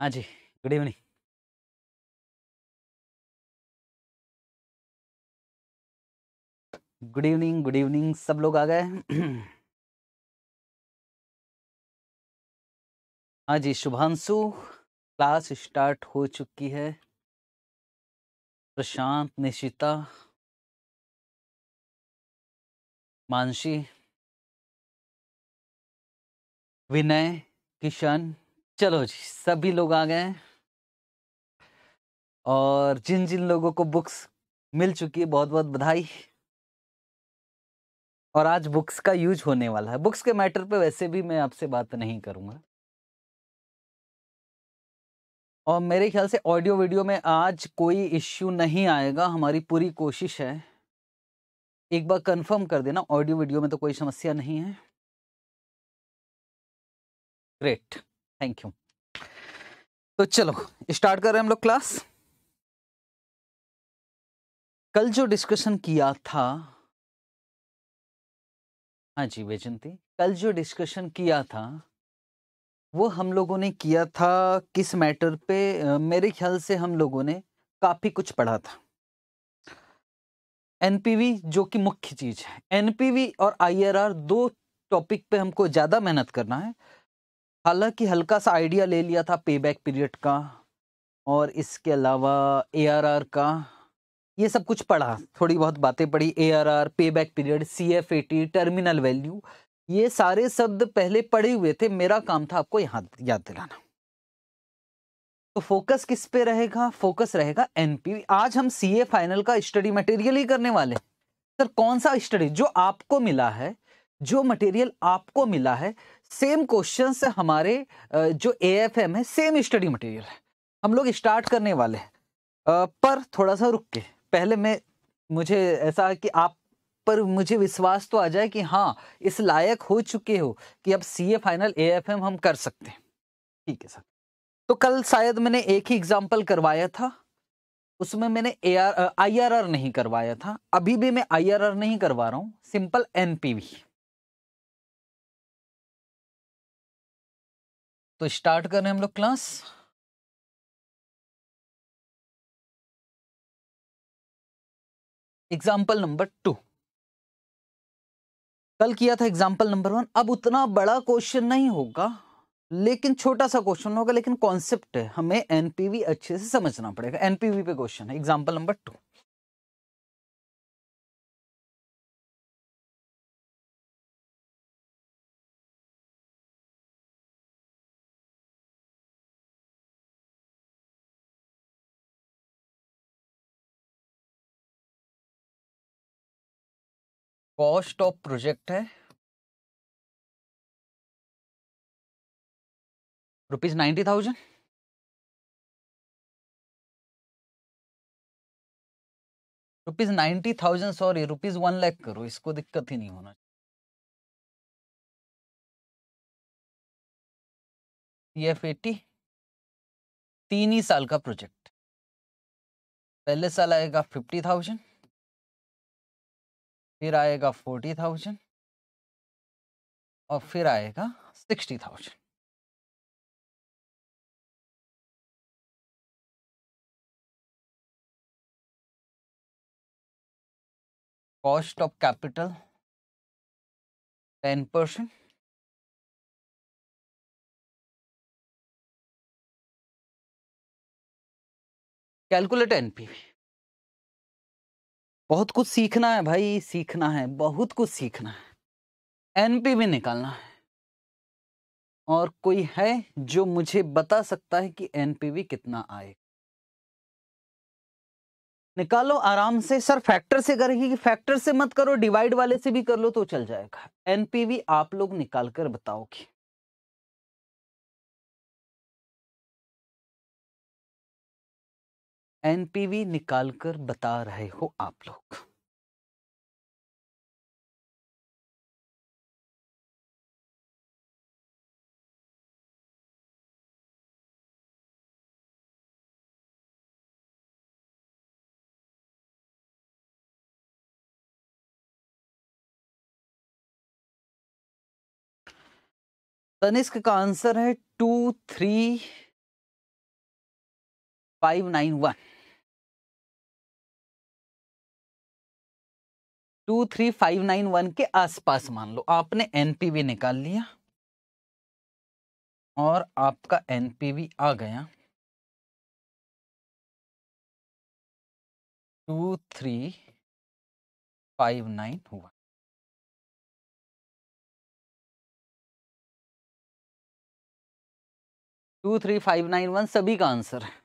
हाँ जी good evening good evening good evening सब लोग आ गए हाँ जी शुभांशु क्लास स्टार्ट हो चुकी है प्रशांत निशिता मानसी विनय किशन चलो जी सभी लोग आ गए और जिन जिन लोगों को बुक्स मिल चुकी है बहुत बहुत बधाई और आज बुक्स का यूज होने वाला है बुक्स के मैटर पे वैसे भी मैं आपसे बात नहीं करूंगा और मेरे ख्याल से ऑडियो वीडियो में आज कोई इश्यू नहीं आएगा हमारी पूरी कोशिश है एक बार कंफर्म कर देना ऑडियो वीडियो में तो कोई समस्या नहीं है ग्रेट थैंक यू तो चलो स्टार्ट कर रहे हैं हम लोग क्लास कल जो डिस्कशन किया था हाँ जी वैजंती कल जो डिस्कशन किया था वो हम लोगों ने किया था किस मैटर पे मेरे ख्याल से हम लोगों ने काफ़ी कुछ पढ़ा था एनपीवी जो कि मुख्य चीज़ है एनपीवी और आईआरआर दो टॉपिक पे हमको ज़्यादा मेहनत करना है हालांकि हल्का सा आइडिया ले लिया था पे बैक पीरियड का और इसके अलावा ए आर आर का ये सब कुछ पढ़ा थोड़ी बहुत बातें पढ़ी A R R payback period C F A T terminal value ये सारे शब्द पहले पढ़े हुए थे मेरा काम था आपको यहाँ याद दिलाना तो फोकस किस पे रहेगा फोकस रहेगा एनपीवी आज हम सीए फाइनल का स्टडी मटेरियल ही करने वाले सर कौन सा स्टडी जो आपको मिला है जो मटेरियल आपको मिला है सेम क्वेश्चन से हमारे जो ए एफ एम है सेम स्टडी मटेरियल है हम लोग स्टार्ट करने वाले हैं पर थोड़ा सा रुक के पहले मैं मुझे ऐसा कि आप पर मुझे विश्वास तो आ जाए कि हाँ इस लायक हो चुके हो कि अब C A final A F M हम कर सकते हैं ठीक है सर तो कल शायद मैंने एक ही एग्जाम्पल करवाया था उसमें मैंने A R I R R नहीं करवाया था अभी भी मैं आई आर आर नहीं करवा रहा हूँ सिंपल एन पी वी तो स्टार्ट कर रहे हैं हम लोग क्लास एग्जाम्पल नंबर टू कल किया था एग्जाम्पल नंबर वन अब उतना बड़ा क्वेश्चन नहीं होगा लेकिन छोटा सा क्वेश्चन होगा लेकिन कॉन्सेप्ट है हमें एनपीवी अच्छे से समझना पड़ेगा एनपीवी पे क्वेश्चन है example number two cost of project है rupees ninety thousand rupees ninety thousand sorry rupees one lakh करो इसको दिक्कत ही नहीं होना चाहिए एफ एटी तीन ही साल का प्रोजेक्ट पहले साल आएगा फिफ्टी थाउजेंड फिर आएगा फोर्टी थाउजेंड और फिर आएगा sixty thousand cost of capital ten percent calculate NPV बहुत कुछ सीखना है भाई सीखना है बहुत कुछ सीखना है एनपी भी निकालना है और कोई है जो मुझे बता सकता है कि एनपीवी कितना आएगा निकालो आराम से सर फैक्टर से करेगी फैक्टर से मत करो डिवाइड वाले से भी कर लो तो चल जाएगा एनपीवी आप लोग निकाल कर बताओगे एनपीवी निकालकर बता रहे हो आप लोग तनिष्क का आंसर है two three five nine one two three five nine one के आसपास मान लो आपने एनपीवी निकाल लिया और आपका एनपीवी आ गया टू थ्री फाइव नाइन हुआ two three five nine one सभी का आंसर है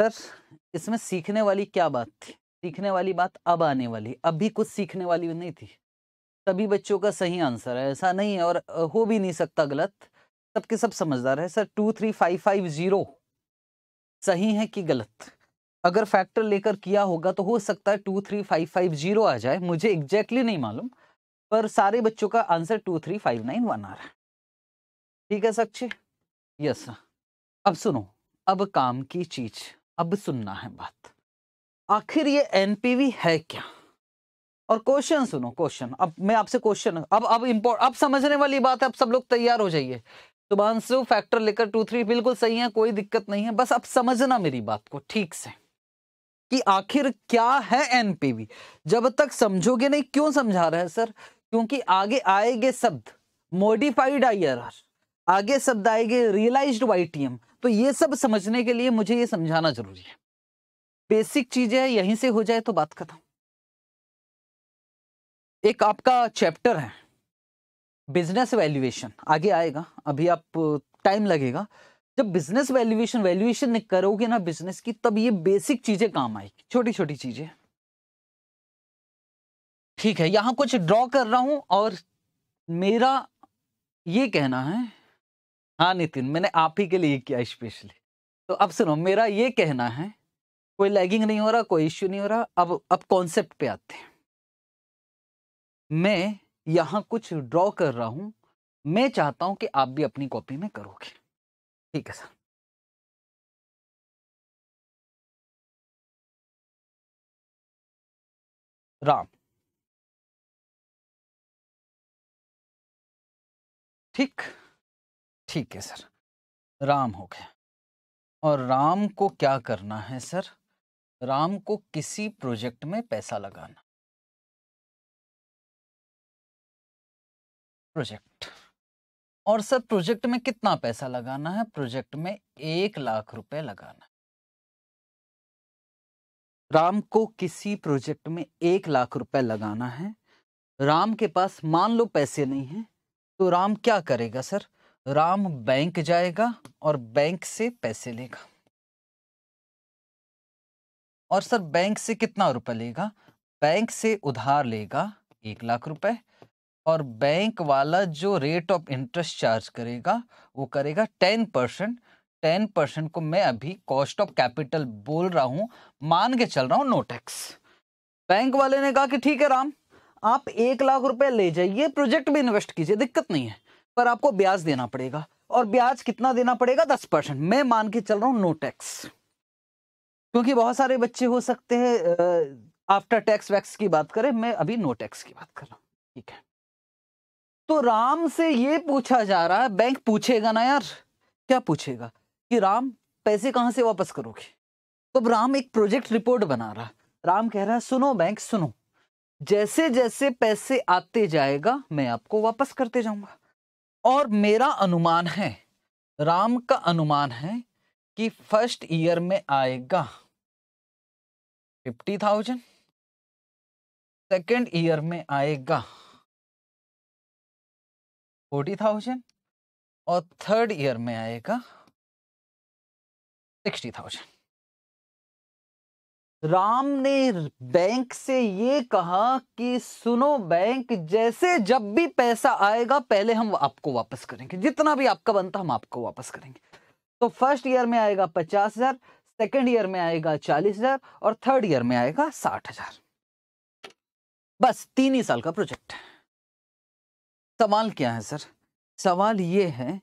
सर इसमें सीखने वाली क्या बात थी सीखने वाली बात अब आने वाली अब भी कुछ सीखने वाली नहीं थी सभी बच्चों का सही आंसर है ऐसा नहीं है और हो भी नहीं सकता गलत सबके सब समझदार है sir two three five five zero सही है कि गलत अगर फैक्टर लेकर किया होगा तो हो सकता है two three five five zero आ जाए मुझे एग्जैक्टली exactly नहीं मालूम पर सारे बच्चों का answer two three five nine one आ रहा है ठीक है सच्चे यस अब सुनो अब काम की चीज अब सुनना है बात आखिर ये एनपीवी है क्या और क्वेश्चन सुनो क्वेश्चन अब मैं आपसे क्वेश्चन अब अब इम्पोर्ट अब समझने वाली बात है अब सब लोग तैयार हो जाइए शुभांशु फैक्टर लेकर टू थ्री बिल्कुल सही है कोई दिक्कत नहीं है बस अब समझना मेरी बात को ठीक से कि आखिर क्या है एनपीवी जब तक समझोगे नहीं क्यों समझा रहे हैं सर क्योंकि आगे आएंगे शब्द मॉडिफाइड आईआरआर आगे शब्द आएंगे रियलाइज्ड वाईटीएम तो ये सब समझने के लिए मुझे ये समझाना जरूरी है बेसिक चीजें यहीं से हो जाए तो बात खत्म एक आपका चैप्टर है बिजनेस वैल्यूएशन आगे आएगा अभी आप टाइम लगेगा जब बिजनेस वैल्यूएशन वैल्यूएशन करोगे ना बिजनेस की तब ये बेसिक चीजें काम आएगी छोटी छोटी चीजें ठीक है यहां कुछ ड्रॉ कर रहा हूं और मेरा ये कहना है हाँ नितिन मैंने आप ही के लिए किया स्पेशली तो अब सुनो मेरा ये कहना है कोई लैगिंग नहीं हो रहा कोई इश्यू नहीं हो रहा अब अब कॉन्सेप्ट पे आते हैं मैं यहां कुछ ड्रॉ कर रहा हूं मैं चाहता हूं कि आप भी अपनी कॉपी में करोगे ठीक है सर राम ठीक ठीक है सर राम हो गया और राम को क्या करना है सर राम को किसी प्रोजेक्ट में पैसा लगाना प्रोजेक्ट और सर प्रोजेक्ट में कितना पैसा लगाना है प्रोजेक्ट में एक लाख रुपए लगाना राम को किसी प्रोजेक्ट में एक लाख रुपए लगाना है राम के पास मान लो पैसे नहीं है तो राम क्या करेगा सर राम बैंक जाएगा और बैंक से पैसे लेगा और सर बैंक से कितना रुपए लेगा बैंक से उधार लेगा एक लाख रुपए और बैंक वाला जो रेट ऑफ इंटरेस्ट चार्ज करेगा वो करेगा टेन परसेंट टेन परसेंट को मैं अभी कॉस्ट ऑफ कैपिटल बोल रहा हूँ मान के चल रहा हूँ नो टैक्स बैंक वाले ने कहा कि ठीक है राम आप एक लाख रुपए ले जाइए प्रोजेक्ट में इन्वेस्ट कीजिए दिक्कत नहीं है पर आपको ब्याज देना पड़ेगा और ब्याज कितना देना पड़ेगा दस परसेंट मैं मान के चल रहा हूँ नो टैक्स क्योंकि बहुत सारे बच्चे हो सकते हैं आफ्टर टैक्स वैक्स की बात करें मैं अभी नो टैक्स की बात कर रहा हूँ ठीक है तो राम से ये पूछा जा रहा है बैंक पूछेगा ना यार क्या पूछेगा कि राम पैसे कहाँ से वापस करोगे तो राम एक प्रोजेक्ट रिपोर्ट बना रहा राम कह रहा है सुनो बैंक सुनो जैसे जैसे पैसे आते जाएगा मैं आपको वापस करते जाऊंगा और मेरा अनुमान है राम का अनुमान है कि फर्स्ट ईयर में आएगा फिफ्टी थाउजेंड सेकेंड ईयर में आएगा फोर्टी थाउजेंड और थर्ड ईयर में आएगा सिक्सटी थाउजेंड राम ने बैंक से ये कहा कि सुनो बैंक जैसे जब भी पैसा आएगा पहले हम आपको वापस करेंगे जितना भी आपका बनता हम आपको वापस करेंगे तो फर्स्ट ईयर में आएगा पचास हजार सेकेंड ईयर में आएगा चालीस हजार और थर्ड ईयर में आएगा साठ हजार बस तीन ही साल का प्रोजेक्ट सवाल क्या है सर सवाल यह है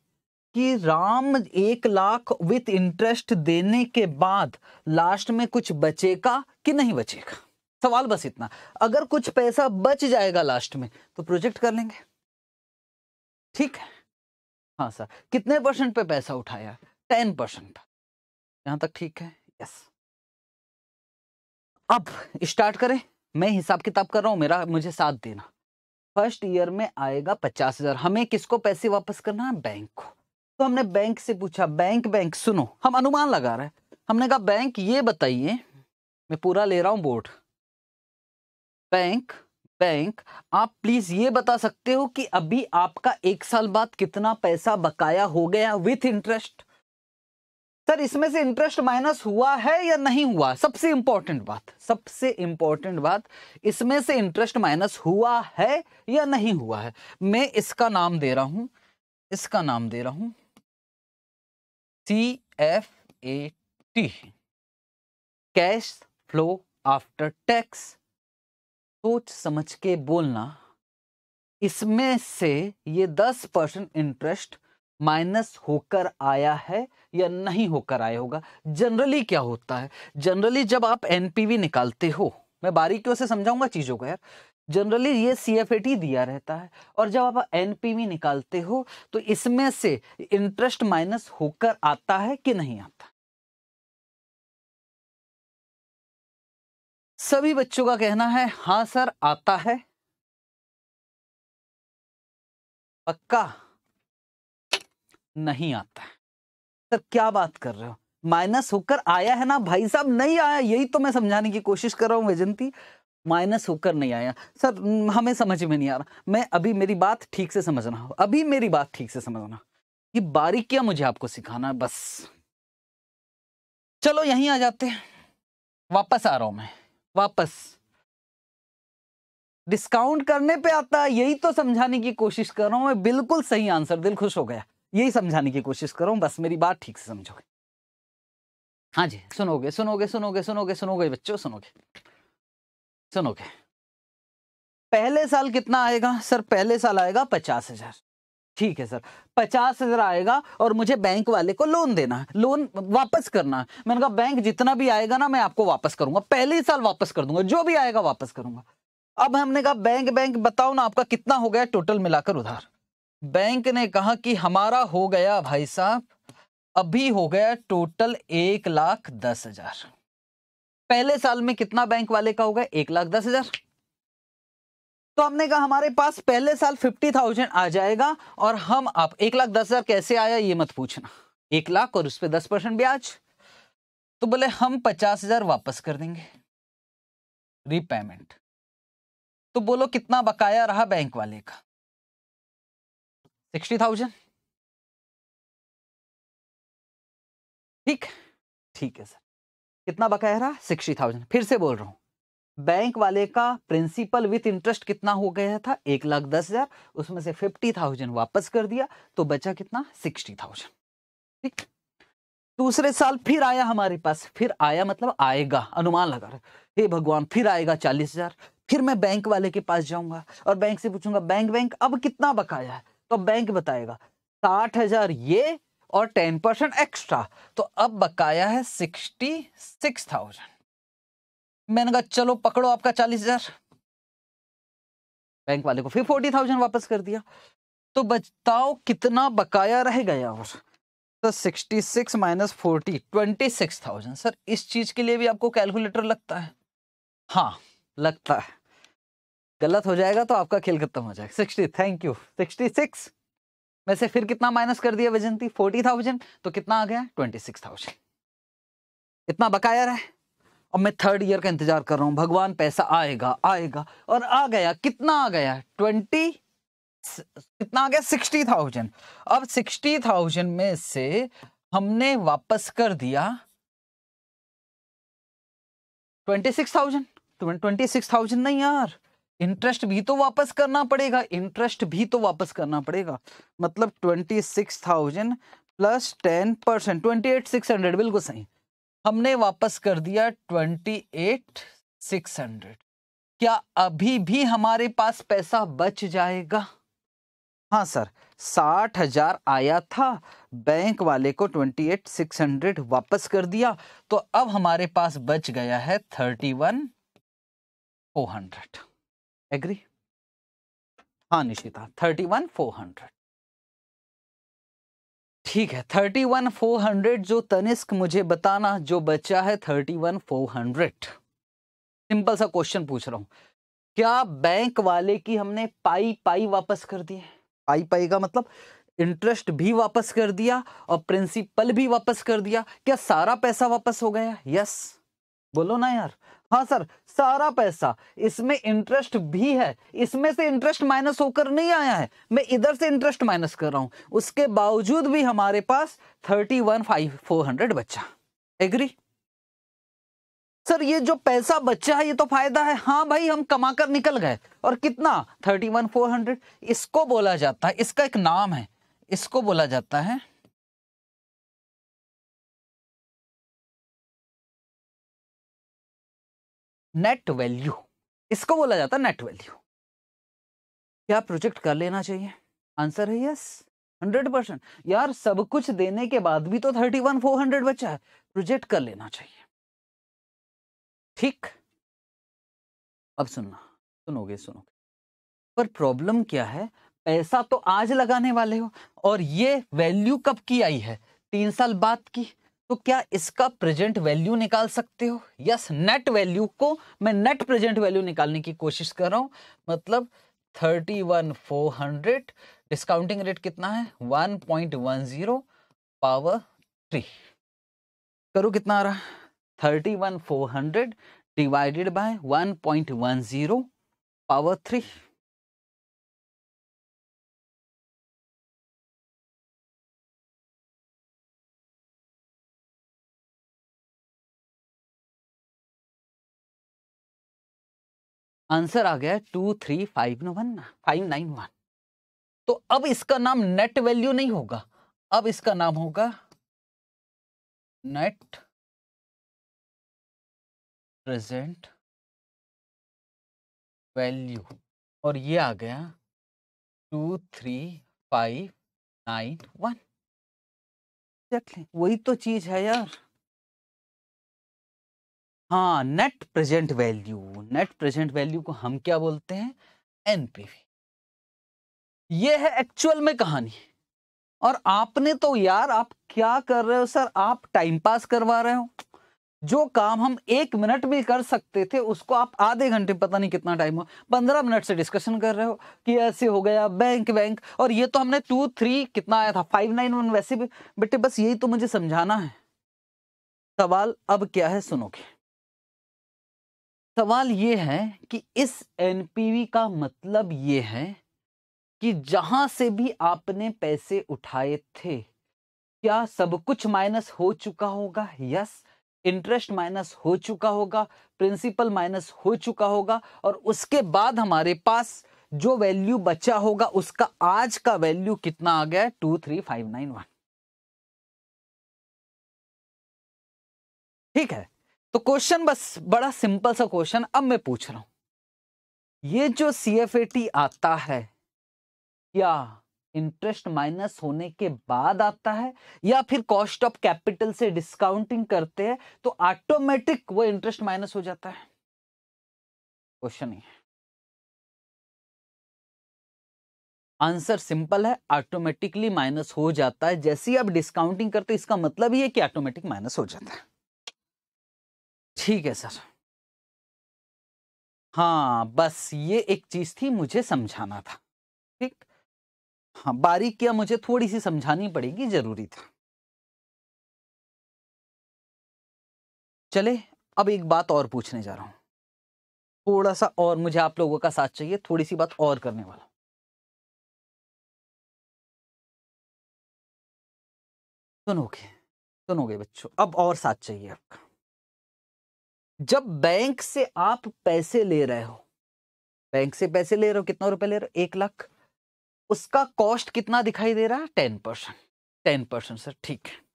कि राम एक लाख विथ इंटरेस्ट देने के बाद लास्ट में कुछ बचेगा कि नहीं बचेगा सवाल बस इतना अगर कुछ पैसा बच जाएगा लास्ट में तो प्रोजेक्ट कर लेंगे ठीक है हाँ सर कितने परसेंट पे पैसा उठाया टेन परसेंट यहां तक ठीक है यस अब स्टार्ट करें मैं हिसाब किताब कर रहा हूं मेरा मुझे साथ देना फर्स्ट ईयर में आएगा पचास हजार हमें किसको पैसे वापस करना है बैंक को तो हमने बैंक से पूछा बैंक बैंक सुनो हम अनुमान लगा रहे हमने कहा बैंक ये बताइए मैं पूरा ले रहा हूं बोर्ड बैंक बैंक आप प्लीज ये बता सकते हो कि अभी आपका एक साल बाद कितना पैसा बकाया हो गया विथ इंटरेस्ट सर इसमें से इंटरेस्ट माइनस हुआ है या नहीं हुआ सबसे इंपॉर्टेंट बात सबसे इंपॉर्टेंट बात इसमें से इंटरेस्ट माइनस हुआ है या नहीं हुआ है मैं इसका नाम दे रहा हूं इसका नाम दे रहा हूं C F A T cash flow after tax सोच समझ के बोलना इसमें से ये दस परसेंट इंटरेस्ट माइनस होकर आया है या नहीं होकर आया होगा जनरली क्या होता है जनरली जब आप एनपीवी निकालते हो मैं बारीकियों से समझाऊंगा चीज़ों को यार जनरली ये सी एफ ए टी दिया रहता है और जब आप एनपीवी निकालते हो तो इसमें से इंटरेस्ट माइनस होकर आता है कि नहीं आता सभी बच्चों का कहना है हाँ सर आता है पक्का नहीं आता है सर क्या बात कर रहे हो माइनस होकर आया है ना भाई साहब नहीं आया यही तो मैं समझाने की कोशिश कर रहा हूँ वैजंती माइनस होकर नहीं आया सर हम्म, हमें समझ में नहीं आ रहा मैं अभी मेरी बात ठीक से समझना अभी मेरी बात ठीक से समझना ये बारीकियां मुझे आपको सिखाना है बस चलो यहीं आ जाते हैं वापस आ रहा हूं मैं वापस डिस्काउंट करने पे आता है यही तो समझाने की कोशिश कर रहा हूं मैं बिल्कुल सही आंसर दिल खुश हो गया यही समझाने की कोशिश कर रहा हूँ बस मेरी बात ठीक से समझोगे हाँ जी सुनोगे सुनोगे सुनोगे सुनोगे सुनोगे बच्चों सुनोगे सुनोगे पहले साल कितना आएगा सर पहले साल आएगा पचास हजार ठीक है सर पचास हजार आएगा और मुझे बैंक वाले को लोन देना है लोन वापस करना है मैंने कहा बैंक जितना भी आएगा ना मैं आपको वापस करूंगा पहले साल वापस कर दूंगा जो भी आएगा वापस करूंगा अब हमने कहा बैंक बैंक बताओ ना आपका कितना हो गया टोटल मिलाकर उधार बैंक ने कहा कि हमारा हो गया भाई साहब अभी हो गया टोटल एक लाख दस हजार पहले साल में कितना बैंक वाले का होगा एक लाख दस हजार तो हमने कहा हमारे पास पहले साल फिफ्टी थाउजेंड आ जाएगा और हम आप एक लाख दस हजार कैसे आया ये मत पूछना एक लाख और उस पर दस परसेंट ब्याज तो बोले हम पचास हजार वापस कर देंगे रीपेमेंट तो बोलो कितना बकाया रहा बैंक वाले का सिक्सटी थाउजेंड ठीक ठीक है सर कितना बकाया रहा सिक्सटी थाउजेंड फिर से बोल रहा हूं बैंक वाले का प्रिंसिपल विथ इंटरेस्ट कितना हो गया था एक लाख दस हजार उसमें से फिफ्टी थाउजेंड वापस कर दिया तो बचा कितना सिक्सटी थाउजेंड ठीक दूसरे साल फिर आया हमारे पास फिर आया मतलब आएगा अनुमान लगा रहे हे भगवान फिर आएगा चालीस हजार फिर मैं बैंक वाले के पास जाऊंगा और बैंक से पूछूंगा बैंक बैंक अब कितना बकाया है तो बैंक बताएगा साठ हजार ये और टेन परसेंट एक्स्ट्रा तो अब बकाया है सिक्सटी सिक्स थाउजेंड मैंने कहा चलो पकड़ो आपका चालीस हजार बैंक वाले को फिर फोर्टी थाउजेंड वापस कर दिया तो बताओ कितना बकाया रह गया और तो sixty six minus forty twenty six thousand sir इस चीज के लिए भी आपको कैलकुलेटर लगता है हाँ लगता है गलत हो जाएगा तो आपका खेल खत्म हो जाएगा sixty thank you sixty six में से फिर कितना माइनस कर दिया वैजंती फोर्टी थाउजेंड तो कितना आ गया ट्वेंटी सिक्स थाउजेंड इतना बकाया रहा और मैं थर्ड ईयर का इंतजार कर रहा हूँ भगवान पैसा आएगा आएगा और आ गया कितना आ गया ट्वेंटी कितना आ गया सिक्सटी थाउजेंड अब सिक्सटी थाउजेंड में से हमने वापस कर दिया ट्वेंटी सिक्स थाउजेंड तो ट्वेंटी सिक्स थाउजेंड नहीं यार इंटरेस्ट भी तो वापस करना पड़ेगा इंटरेस्ट भी तो वापस करना पड़ेगा मतलब twenty six thousand plus ten percent twenty eight six hundred बिल्कुल सही हमने वापस कर दिया ट्वेंटी एट सिक्स हंड्रेड क्या अभी भी हमारे पास पैसा बच जाएगा हाँ सर साठ हजार आया था बैंक वाले को ट्वेंटी एट सिक्स हंड्रेड वापस कर दिया तो अब हमारे पास बच गया है thirty one four hundred agree हाँ Nishita thirty one four hundred ठीक है थर्टी वन फोर हंड्रेड जो तनिष्क मुझे बताना जो बचा है thirty one four hundred simple सा क्वेश्चन पूछ रहा हूं क्या बैंक वाले की हमने पाई पाई वापस कर दी है पाई पाई का मतलब इंटरेस्ट भी वापस कर दिया और प्रिंसिपल भी वापस कर दिया क्या सारा पैसा वापस हो गया यस बोलो ना यार हाँ सर सारा पैसा इसमें इंटरेस्ट भी है इसमें से इंटरेस्ट माइनस होकर नहीं आया है मैं इधर से इंटरेस्ट माइनस कर रहा हूं उसके बावजूद भी हमारे पास thirty one five four hundred बच्चा एग्री सर ये जो पैसा बच्चा है ये तो फायदा है हाँ भाई हम कमा कर निकल गए और कितना थर्टी वन फोर हंड्रेड इसको बोला जाता है इसका एक नाम है इसको बोला जाता है नेट वैल्यू इसको बोला जाता है नेट वैल्यू क्या प्रोजेक्ट कर लेना चाहिए आंसर है यस हंड्रेड परसेंट यार सब कुछ देने के बाद भी तो थर्टी वन फोर हंड्रेड बचा है प्रोजेक्ट कर लेना चाहिए ठीक अब सुनना सुनोगे सुनोगे पर प्रॉब्लम क्या है पैसा तो आज लगाने वाले हो और ये वैल्यू कब की आई है तीन साल बाद की तो क्या इसका प्रेजेंट वैल्यू निकाल सकते हो यस नेट वैल्यू को मैं नेट प्रेजेंट वैल्यू निकालने की कोशिश कर रहा हूं मतलब thirty one four hundred discounting rate कितना है one point one zero power three करो कितना आ रहा है thirty one four hundred divided by one point one zero power three answer आ गया two three five one five nine one तो अब इसका नाम नेट वैल्यू नहीं होगा अब इसका नाम होगा नेट प्रेजेंट वैल्यू और ये आ गया two three five nine one देख लें वही तो चीज है यार हाँ net present value net present value को हम क्या बोलते हैं एनपीवी ये है एक्चुअल में कहानी और आपने तो यार आप क्या कर रहे हो सर आप टाइम पास करवा रहे हो जो काम हम एक मिनट में कर सकते थे उसको आप आधे घंटे पता नहीं कितना टाइम हो पंद्रह मिनट से डिस्कशन कर रहे हो कि ऐसे हो गया बैंक बैंक और ये तो हमने टू थ्री कितना आया था फाइव नाइन वन वैसे भी बेटे बस यही तो मुझे समझाना है सवाल अब क्या है सुनोगे सवाल ये है कि इस एनपीवी का मतलब ये है कि जहां से भी आपने पैसे उठाए थे क्या सब कुछ माइनस हो चुका होगा यस इंटरेस्ट माइनस हो चुका होगा प्रिंसिपल माइनस हो चुका होगा और उसके बाद हमारे पास जो वैल्यू बचा होगा उसका आज का वैल्यू कितना आ गया two three five nine one ठीक है तो क्वेश्चन बस बड़ा सिंपल सा क्वेश्चन अब मैं पूछ रहा हूं ये जो सी एफ ए टी आता है या इंटरेस्ट माइनस होने के बाद आता है या फिर कॉस्ट ऑफ कैपिटल से डिस्काउंटिंग करते हैं तो ऑटोमेटिक वो इंटरेस्ट माइनस हो जाता है क्वेश्चन ही आंसर सिंपल है ऑटोमेटिकली माइनस हो जाता है जैसे ही आप डिस्काउंटिंग करते इसका मतलब ये है कि ऑटोमेटिक माइनस हो जाता है ठीक है सर हाँ बस ये एक चीज थी मुझे समझाना था ठीक हाँ बारीकियां मुझे थोड़ी सी समझानी पड़ेगी जरूरी था चले अब एक बात और पूछने जा रहा हूं थोड़ा सा और मुझे आप लोगों का साथ चाहिए थोड़ी सी बात और करने वाला सुनोगे सुनोगे बच्चों अब और साथ चाहिए आपका जब बैंक से आप पैसे ले रहे हो बैंक से पैसे ले रहे हो कितना रुपए ले रहे हो एक लाख उसका कॉस्ट कितना दिखाई दे रहा है ten percent ten percent sir ठीक है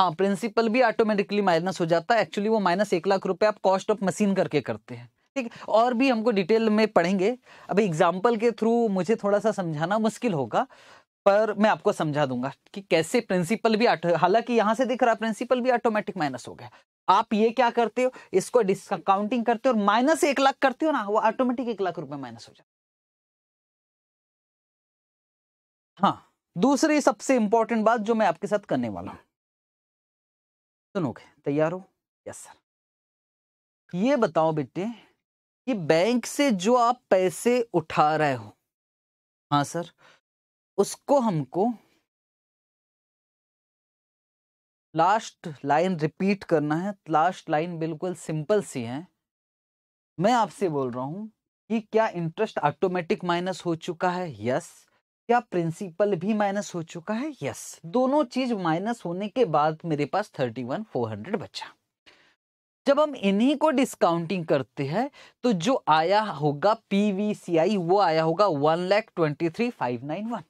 हाँ प्रिंसिपल भी ऑटोमेटिकली माइनस हो जाता है एक्चुअली वो माइनस एक लाख रुपए आप कॉस्ट ऑफ मशीन करके करते हैं ठीक है और भी हमको डिटेल में पढ़ेंगे अभी एग्जाम्पल के थ्रू मुझे थोड़ा सा समझाना मुश्किल होगा पर मैं आपको समझा दूंगा कि कैसे प्रिंसिपल भी हालांकि यहां से दिख रहा प्रिंसिपल भी ऑटोमेटिक माइनस हो गया आप ये क्या करते हो इसको डिस्काउंटिंग करते हो और माइनस एक लाख करते हो ना वो ऑटोमेटिक एक लाख रुपए माइनस हो जाता हाँ दूसरी सबसे इंपॉर्टेंट बात जो मैं आपके साथ करने वाला हूं सुनोगे तैयार हो यस सर ये बताओ बेटे कि बैंक से जो आप पैसे उठा रहे हो हाँ सर उसको हमको लास्ट लाइन रिपीट करना है लास्ट लाइन बिल्कुल सिंपल सी है मैं आपसे बोल रहा हूं कि क्या इंटरेस्ट ऑटोमेटिक माइनस हो चुका है यस क्या प्रिंसिपल भी माइनस हो चुका है यस दोनों चीज माइनस होने के बाद मेरे पास थर्टी वन फोर हंड्रेड बचा जब हम इन्हीं को डिस्काउंटिंग करते हैं तो जो आया होगा पीवीसीआई वो आया होगा one lakh twenty three five nine one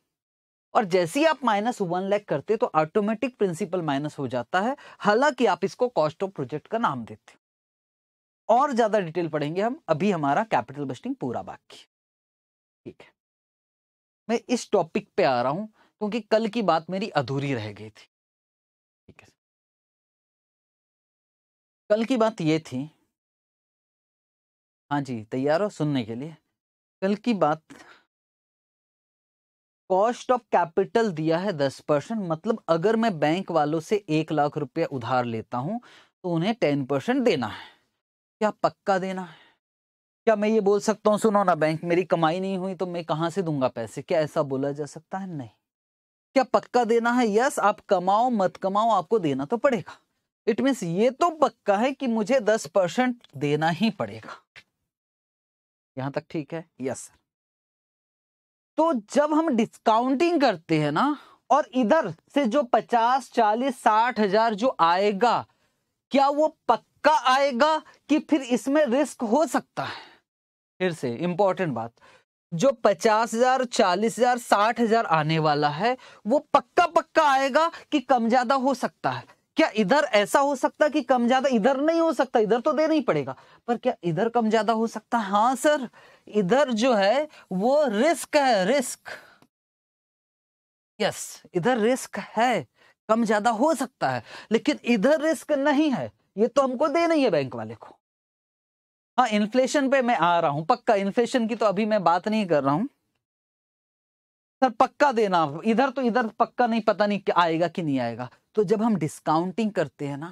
और जैसे ही आप माइनस वन लैख करते तो ऑटोमेटिक प्रिंसिपल माइनस हो जाता है हालांकि आप इसको कॉस्ट ऑफ प्रोजेक्ट का नाम देते और ज्यादा डिटेल पढ़ेंगे हम अभी हमारा कैपिटल बस्टिंग पूरा बाकी ठीक है मैं इस टॉपिक पे आ रहा हूं क्योंकि कल की बात मेरी अधूरी रह गई थी ठीक है कल की बात ये थी हाँ जी तैयार हो सुनने के लिए कल की बात कॉस्ट ऑफ कैपिटल दिया है दस परसेंट मतलब अगर मैं बैंक वालों से एक लाख रुपया उधार लेता हूं तो उन्हें टेन परसेंट देना है क्या पक्का देना है क्या मैं ये बोल सकता हूँ सुनो ना बैंक मेरी कमाई नहीं हुई तो मैं कहां से दूंगा पैसे क्या ऐसा बोला जा सकता है नहीं क्या पक्का देना है यस आप कमाओ मत कमाओ आपको देना तो पड़ेगा इट मीन्स ये तो पक्का है कि मुझे दस परसेंट देना ही पड़ेगा यहां तक ठीक है यस सर तो जब हम डिस्काउंटिंग करते हैं ना और इधर से जो पचास चालीस साठ हजार जो आएगा क्या वो पक्का आएगा कि फिर इसमें रिस्क हो सकता है फिर से इंपॉर्टेंट बात जो पचास हजार चालीस हजार साठ हजार आने वाला है वो पक्का पक्का आएगा कि कम ज्यादा हो सकता है क्या इधर ऐसा हो सकता कि कम ज्यादा इधर नहीं हो सकता इधर तो देना ही पड़ेगा पर क्या इधर कम ज्यादा हो सकता हाँ सर इधर जो है वो रिस्क है रिस्क यस इधर रिस्क है कम ज्यादा हो सकता है लेकिन इधर रिस्क नहीं है ये तो हमको देना ही है बैंक वाले को हाँ इन्फ्लेशन पे मैं आ रहा हूं पक्का इन्फ्लेशन की तो अभी मैं बात नहीं कर रहा हूं सर पक्का देना इधर तो इधर पक्का नहीं पता नहीं आएगा कि नहीं आएगा तो जब हम डिस्काउंटिंग करते हैं ना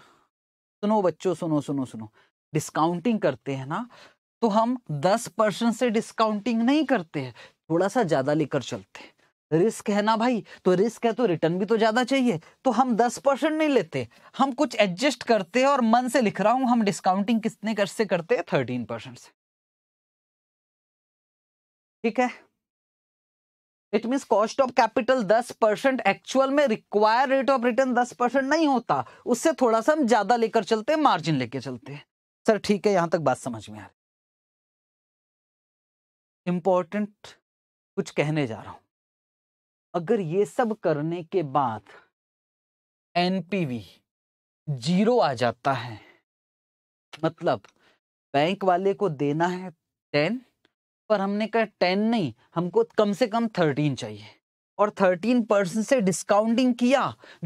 सुनो बच्चों सुनो सुनो सुनो डिस्काउंटिंग करते हैं ना तो हम दस परसेंट से डिस्काउंटिंग नहीं करते हैं थोड़ा सा ज़्यादा लेकर चलते हैं रिस्क है ना भाई तो रिस्क है तो रिटर्न भी तो ज्यादा चाहिए तो हम दस परसेंट नहीं लेते हम कुछ एडजस्ट करते हैं और मन से लिख रहा हूं हम डिस्काउंटिंग कितने कर से करते हैं थर्टीन परसेंट से ठीक है it mean cost of capital दस परसेंट एक्चुअल में रिक्वायर रेट ऑफ रिटर्न दस परसेंट नहीं होता उससे थोड़ा सा हम ज्यादा लेकर चलते हैं मार्जिन लेके चलते हैं सर ठीक है यहां तक बात समझ में आ रही इंपॉर्टेंट कुछ कहने जा रहा हूं अगर ये सब करने के बाद एनपीवी जीरो आ जाता है मतलब बैंक वाले को देना है टेन पर हमने कहा टेन नहीं हमको कम से कम थर्टीन चाहिए और थर्टीन परसेंट से डिस्काउंटिंग किया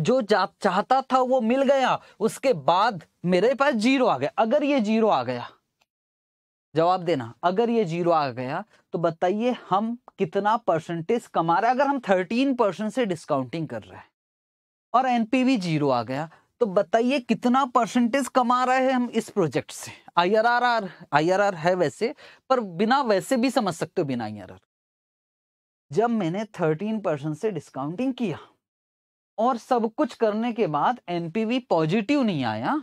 जो चाहता था वो मिल गया उसके बाद मेरे पास जीरो आ गया अगर ये जीरो आ गया जवाब देना अगर ये जीरो आ गया तो बताइए हम कितना परसेंटेज कमा रहे अगर हम थर्टीन परसेंट से डिस्काउंटिंग कर रहे हैं और एनपीवी जीरो आ गया तो बताइए कितना परसेंटेज कमा रहे हैं हम इस प्रोजेक्ट से आईआरआर आईआरआर है वैसे पर बिना वैसे भी समझ सकते हो बिना आईआरआर जब मैंने थर्टीन परसेंट से डिस्काउंटिंग किया और सब कुछ करने के बाद एनपीवी पॉजिटिव नहीं आया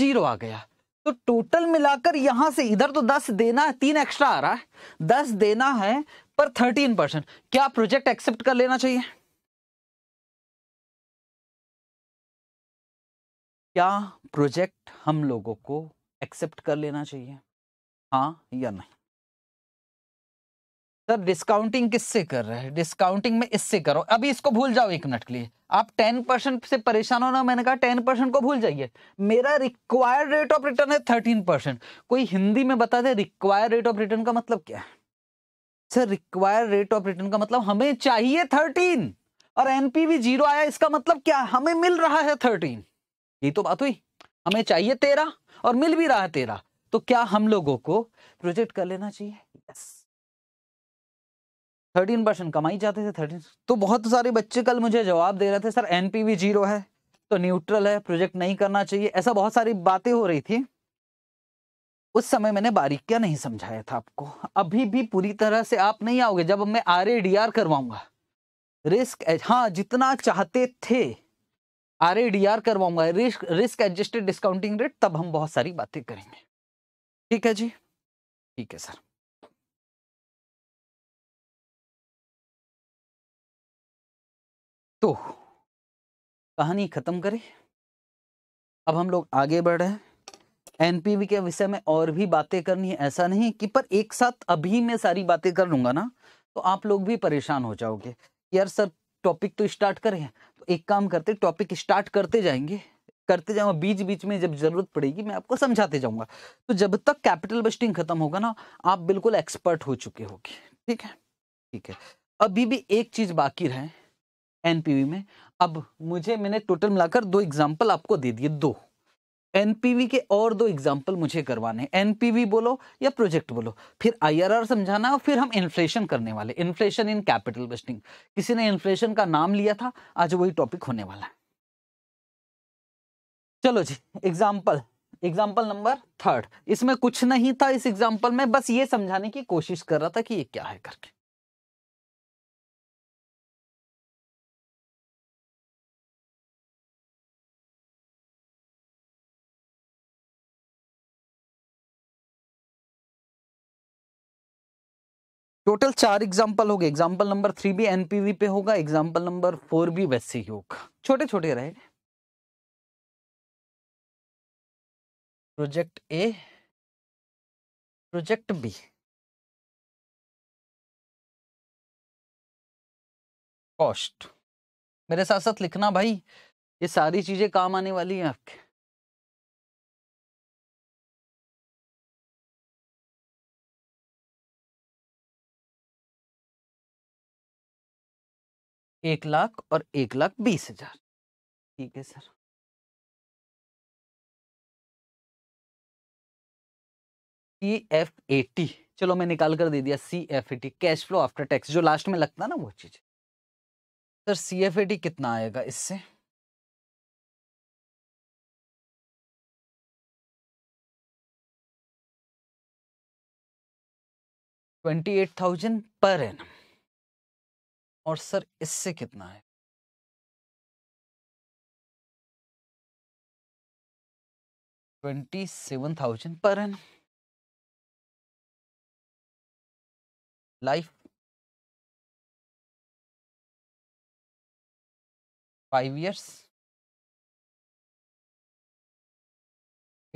जीरो आ गया तो टोटल मिलाकर यहां से इधर तो दस देना है तीन एक्स्ट्रा आ रहा है दस देना है पर थर्टीन परसेंट क्या प्रोजेक्ट एक्सेप्ट कर लेना चाहिए क्या प्रोजेक्ट हम लोगों को एक्सेप्ट कर लेना चाहिए हाँ या नहीं सर डिस्काउंटिंग किससे कर रहे हैं डिस्काउंटिंग में इससे करो अभी इसको भूल जाओ एक मिनट के लिए आप टेन परसेंट से परेशान हो ना मैंने कहा टेन परसेंट को भूल जाइए मेरा रिक्वायर्ड रेट ऑफ रिटर्न है थर्टीन परसेंट कोई हिंदी में बता दे रिक्वायर्ड रेट ऑफ रिटर्न का मतलब क्या है sir required rate of return का मतलब हमें चाहिए थर्टीन और एनपीवी जीरो आया इसका मतलब क्या हमें मिल रहा है थर्टीन यही तो बात हुई हमें चाहिए तेरा और मिल भी रहा है तेरा तो क्या हम लोगों को प्रोजेक्ट कर लेना चाहिए यस थर्टीन परसेंट कमाई जाते थे थर्टीन तो बहुत सारे बच्चे कल मुझे जवाब दे रहे थे सर एनपीवी जीरो है तो न्यूट्रल है प्रोजेक्ट नहीं करना चाहिए ऐसा बहुत सारी बातें हो रही थी उस समय मैंने बारीकियां नहीं समझाया था आपको अभी भी पूरी तरह से आप नहीं आओगे जब मैं आर ए डी आर करवाऊंगा रिस्क हाँ जितना चाहते थे आरएडीआर करवाऊंगा risk risk adjusted discounting rate तब हम बहुत सारी बातें करेंगे ठीक है जी ठीक है सर तो कहानी खत्म करें अब हम लोग आगे बढ़ रहे हैं एनपीवी के विषय में और भी बातें करनी है ऐसा नहीं कि पर एक साथ अभी मैं सारी बातें कर लूंगा ना तो आप लोग भी परेशान हो जाओगे यार सर टॉपिक तो स्टार्ट करें तो एक काम करते टॉपिक स्टार्ट करते जाएंगे करते जाऊंगा बीच बीच में जब जरूरत पड़ेगी मैं आपको समझाते जाऊंगा तो जब तक कैपिटल बस्टिंग खत्म होगा ना आप बिल्कुल एक्सपर्ट हो चुके होगी ठीक है ठीक है अभी भी एक चीज बाकी रहे एनपीवी में अब मुझे मैंने टोटल मिलाकर दो एग्जाम्पल आपको दे दिए दो एनपीवी के और दो एग्जाम्पल मुझे करवाने एनपीवी बोलो या प्रोजेक्ट बोलो फिर आईआरआर समझाना और फिर हम इन्फ्लेशन करने वाले इन्फ्लेशन इन कैपिटल वेस्टिंग किसी ने इन्फ्लेशन का नाम लिया था आज वही टॉपिक होने वाला है चलो जी एग्जाम्पल एग्जाम्पल नंबर थर्ड इसमें कुछ नहीं था इस एग्जाम्पल में बस ये समझाने की कोशिश कर रहा था कि ये क्या है करके टोटल चार एग्जाम्पल हो गए एग्जाम्पल नंबर थ्री भी एनपीवी पे होगा एग्जाम्पल नंबर फोर भी वैसे ही होगा छोटे छोटे रहे project A project B cost मेरे साथ साथ लिखना भाई ये सारी चीजें काम आने वाली हैं आपके एक लाख और एक लाख बीस हजार ठीक है sir C F A T चलो मैं निकाल कर दे दिया C F A T cash flow after tax जो लास्ट में लगता ना वो चीज sir C F A T कितना आएगा इससे twenty eight thousand per annum और सर इससे कितना है ट्वेंटी सेवन थाउजेंड पर एन life five years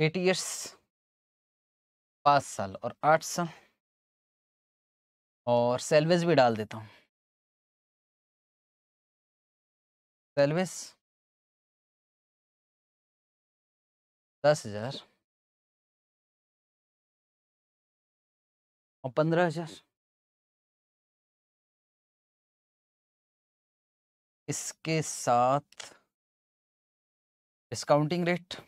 eight years पाँच साल और आठ साल और सेल्वेज भी डाल देता हूँ पेल्विस दस हजार और पंद्रह हजार इसके साथ डिस्काउंटिंग रेट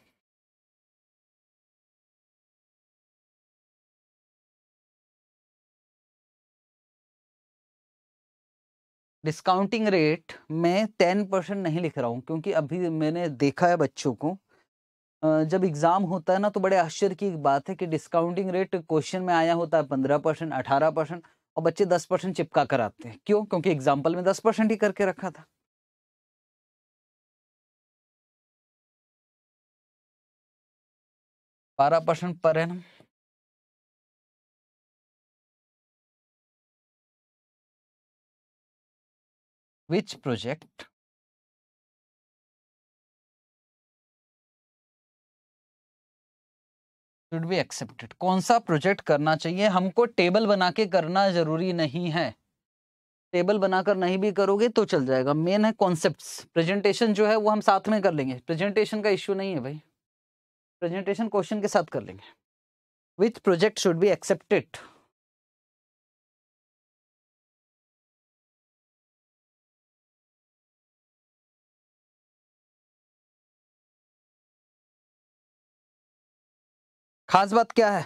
डिस्काउंटिंग रेट मैं टेन परसेंट नहीं लिख रहा हूँ क्योंकि अभी मैंने देखा है बच्चों को जब एग्ज़ाम होता है ना तो बड़े आश्चर्य की बात है कि डिस्काउंटिंग रेट क्वेश्चन में आया होता है पंद्रह परसेंट अठारह परसेंट और बच्चे दस परसेंट चिपका कर आते हैं क्यों क्योंकि एग्जाम्पल में दस परसेंट ही करके रखा था बारह परसेंट पर है ना which project should be accepted कौन सा प्रोजेक्ट करना चाहिए हमको टेबल बना के करना जरूरी नहीं है टेबल बनाकर नहीं भी करोगे तो चल जाएगा मेन है कॉन्सेप्ट्स प्रेजेंटेशन जो है वो हम साथ में कर लेंगे प्रेजेंटेशन का इश्यू नहीं है भाई प्रेजेंटेशन क्वेश्चन के साथ कर लेंगे which project should be accepted खास बात क्या है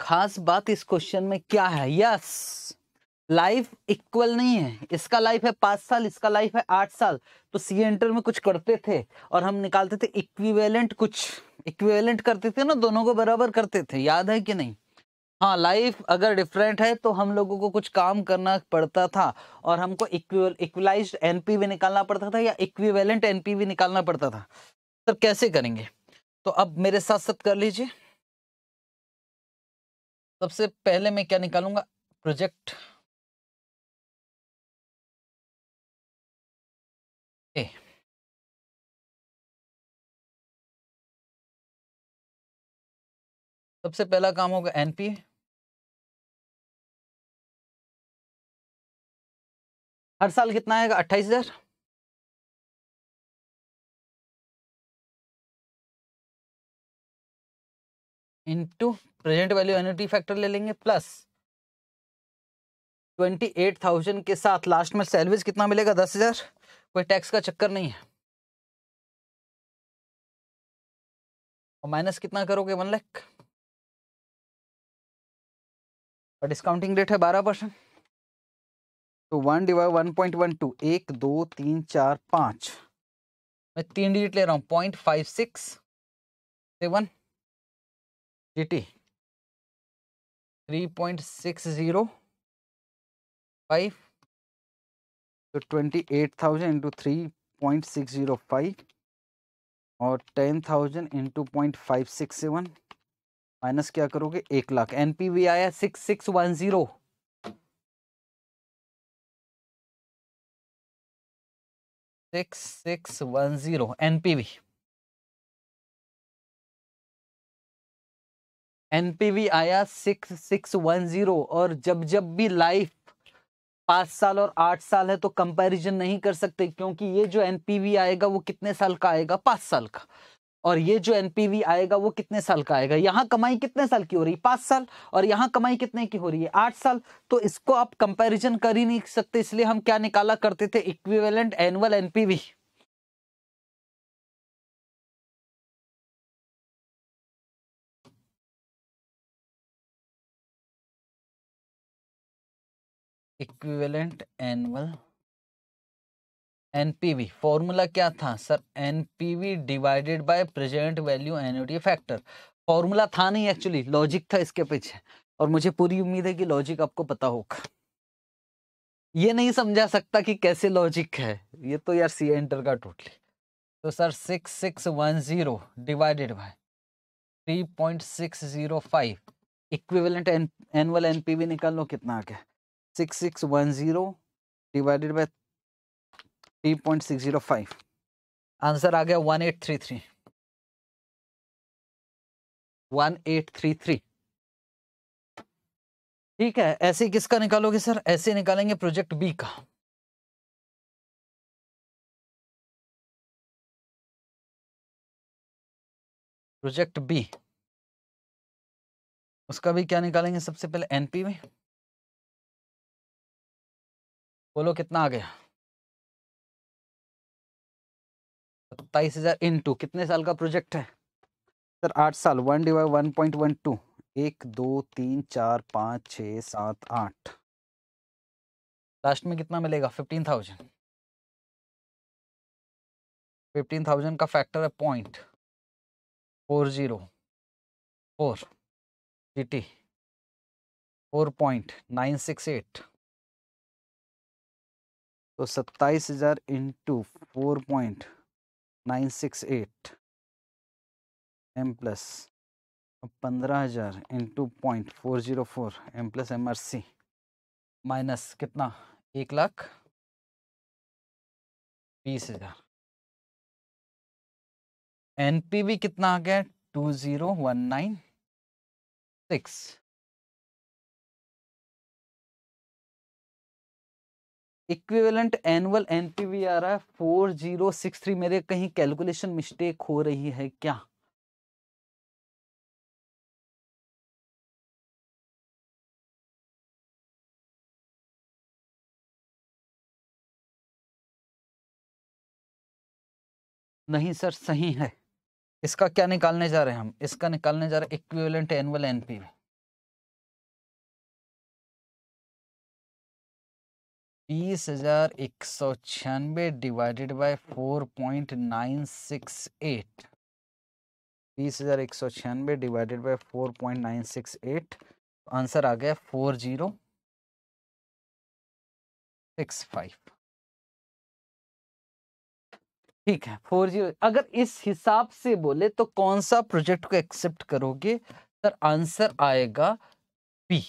खास बात इस क्वेश्चन में क्या है यस लाइफ इक्वल नहीं है इसका लाइफ है पांच साल इसका लाइफ है आठ साल तो सी एंटर में कुछ करते थे और हम निकालते थे इक्विवेलेंट कुछ इक्विवेलेंट करते थे ना दोनों को बराबर करते थे याद है कि नहीं हाँ लाइफ अगर डिफरेंट है तो हम लोगों को कुछ काम करना पड़ता था और हमको इक्वलाइज एनपीवी निकालना पड़ता था या इक्विवेलेंट एनपीवी निकालना पड़ता था सर तो कैसे करेंगे तो अब मेरे साथ साथ कर लीजिए सबसे पहले मैं क्या निकालूंगा प्रोजेक्ट Okay. सबसे पहला काम होगा एनपी हर साल कितना आएगा अट्ठाईस हजार into present value annuity factor ले लेंगे प्लस ट्वेंटी एट थाउजेंड के साथ लास्ट में सैलरीज कितना मिलेगा दस हजार कोई टैक्स का चक्कर नहीं है और माइनस कितना करोगे वन लैख और डिस्काउंटिंग रेट है बारह परसेंट तो one divide one point one two एक दो तीन चार पाँच मैं तीन डिजिट ले रहा हूँ point five six seven G T three point six zero five तो twenty eight thousand into three point six zero five और ten thousand into point five six seven minus क्या करोगे एक लाख एन पी वी आया six six one zero six six one zero N P V आया six six one zero और जब जब भी लाइफ पांच साल और आठ साल है तो कंपैरिजन नहीं कर सकते क्योंकि ये जो एनपीवी आएगा वो कितने साल का आएगा पांच साल का और ये जो एनपीवी आएगा वो कितने साल का आएगा यहाँ कमाई कितने साल की हो रही है पांच साल और यहाँ कमाई कितने की हो रही है आठ साल तो इसको आप कंपैरिजन कर ही नहीं सकते इसलिए हम क्या निकाला करते थे equivalent annual NPV equivalent annual NPV formula क्या था sir NPV divided by present value annuity factor formula था नहीं एक्चुअली लॉजिक था इसके पीछे और मुझे पूरी उम्मीद है कि लॉजिक आपको पता होगा ये नहीं समझा सकता कि कैसे लॉजिक है ये तो यार सी एंटर का टोटली तो sir six six one zero divided by three point six zero five equivalent annual NPV निकाल लो कितना आ गया 6610 डिवाइडेड बाय 3.605 आंसर आ गया one eight three three one eight three three ठीक है ऐसे किसका निकालोगे सर ऐसे निकालेंगे प्रोजेक्ट बी का प्रोजेक्ट बी उसका भी क्या निकालेंगे सबसे पहले एनपी में बोलो कितना आ गया सत्ताईस हजार इन टू कितने साल का प्रोजेक्ट है सर आठ साल one divide one point one two एक दो तीन चार पाँच छ सात आठ लास्ट में कितना मिलेगा फिफ्टीन थाउजेंड फिफ्टीन थाउजेंड का फैक्टर है point four zero four G T four point nine six eight तो सत्ताईस हजार into four point nine six eight M plus पंद्रह हजार into point four zero four M plus M R C minus कितना एक लाख बीस हजार एनपीवी कितना आ गया two zero one nine six equivalent annual NPV आ रहा है फोर जीरो सिक्स थ्री मेरे कहीं कैलकुलेशन मिस्टेक हो रही है क्या नहीं सर सही है इसका क्या निकालने जा रहे हैं हम इसका निकालने जा रहे हैं इक्विवेलेंट एनुअल एनपीवी बीस हजार एक सौ छियानवे divided by four point nine six eight बीस हजार एक सौ छियानवे divided by four point nine six eight तो आंसर आ गया फोर जीरो सिक्स फाइव ठीक है फोर जीरो अगर इस हिसाब से बोले तो कौन सा प्रोजेक्ट को एक्सेप्ट करोगे सर आंसर आएगा बी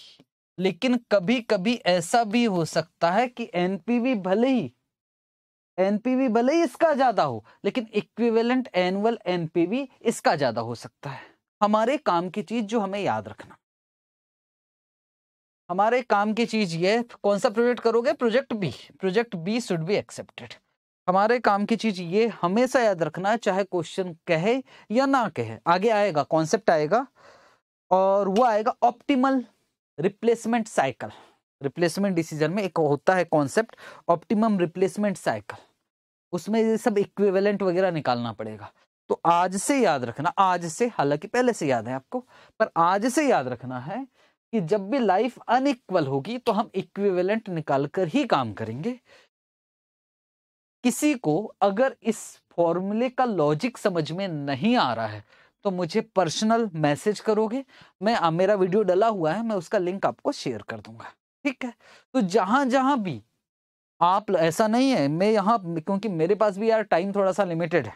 लेकिन कभी कभी ऐसा भी हो सकता है कि एनपीवी भले ही एनपीवी भले ही इसका ज्यादा हो लेकिन इक्विवेलेंट एनुअल एनपीवी इसका ज्यादा हो सकता है हमारे काम की चीज जो हमें याद रखना हमारे काम की चीज ये कौन सा प्रोजेक्ट करोगे project B project B should be accepted हमारे काम की चीज ये हमेशा याद रखना चाहे क्वेश्चन कहे या ना कहे आगे आएगा कॉन्सेप्ट आएगा और वो आएगा optimal replacement cycle replacement decision में एक होता है कॉन्सेप्ट ऑप्टिमम रिप्लेसमेंट साइकिल उसमें ये सब इक्विवेलेंट वगैरह निकालना पड़ेगा तो आज से याद रखना आज से हालांकि पहले से याद है आपको पर आज से याद रखना है कि जब भी लाइफ अनइक्वल होगी तो हम इक्विवेलेंट निकालकर ही काम करेंगे किसी को अगर इस फॉर्मूले का लॉजिक समझ में नहीं आ रहा है तो मुझे पर्सनल मैसेज करोगे मैं मेरा वीडियो डला हुआ है मैं उसका लिंक आपको शेयर कर दूंगा ठीक है तो जहां जहाँ भी आप ऐसा नहीं है मैं यहाँ क्योंकि मेरे पास भी यार टाइम थोड़ा सा लिमिटेड है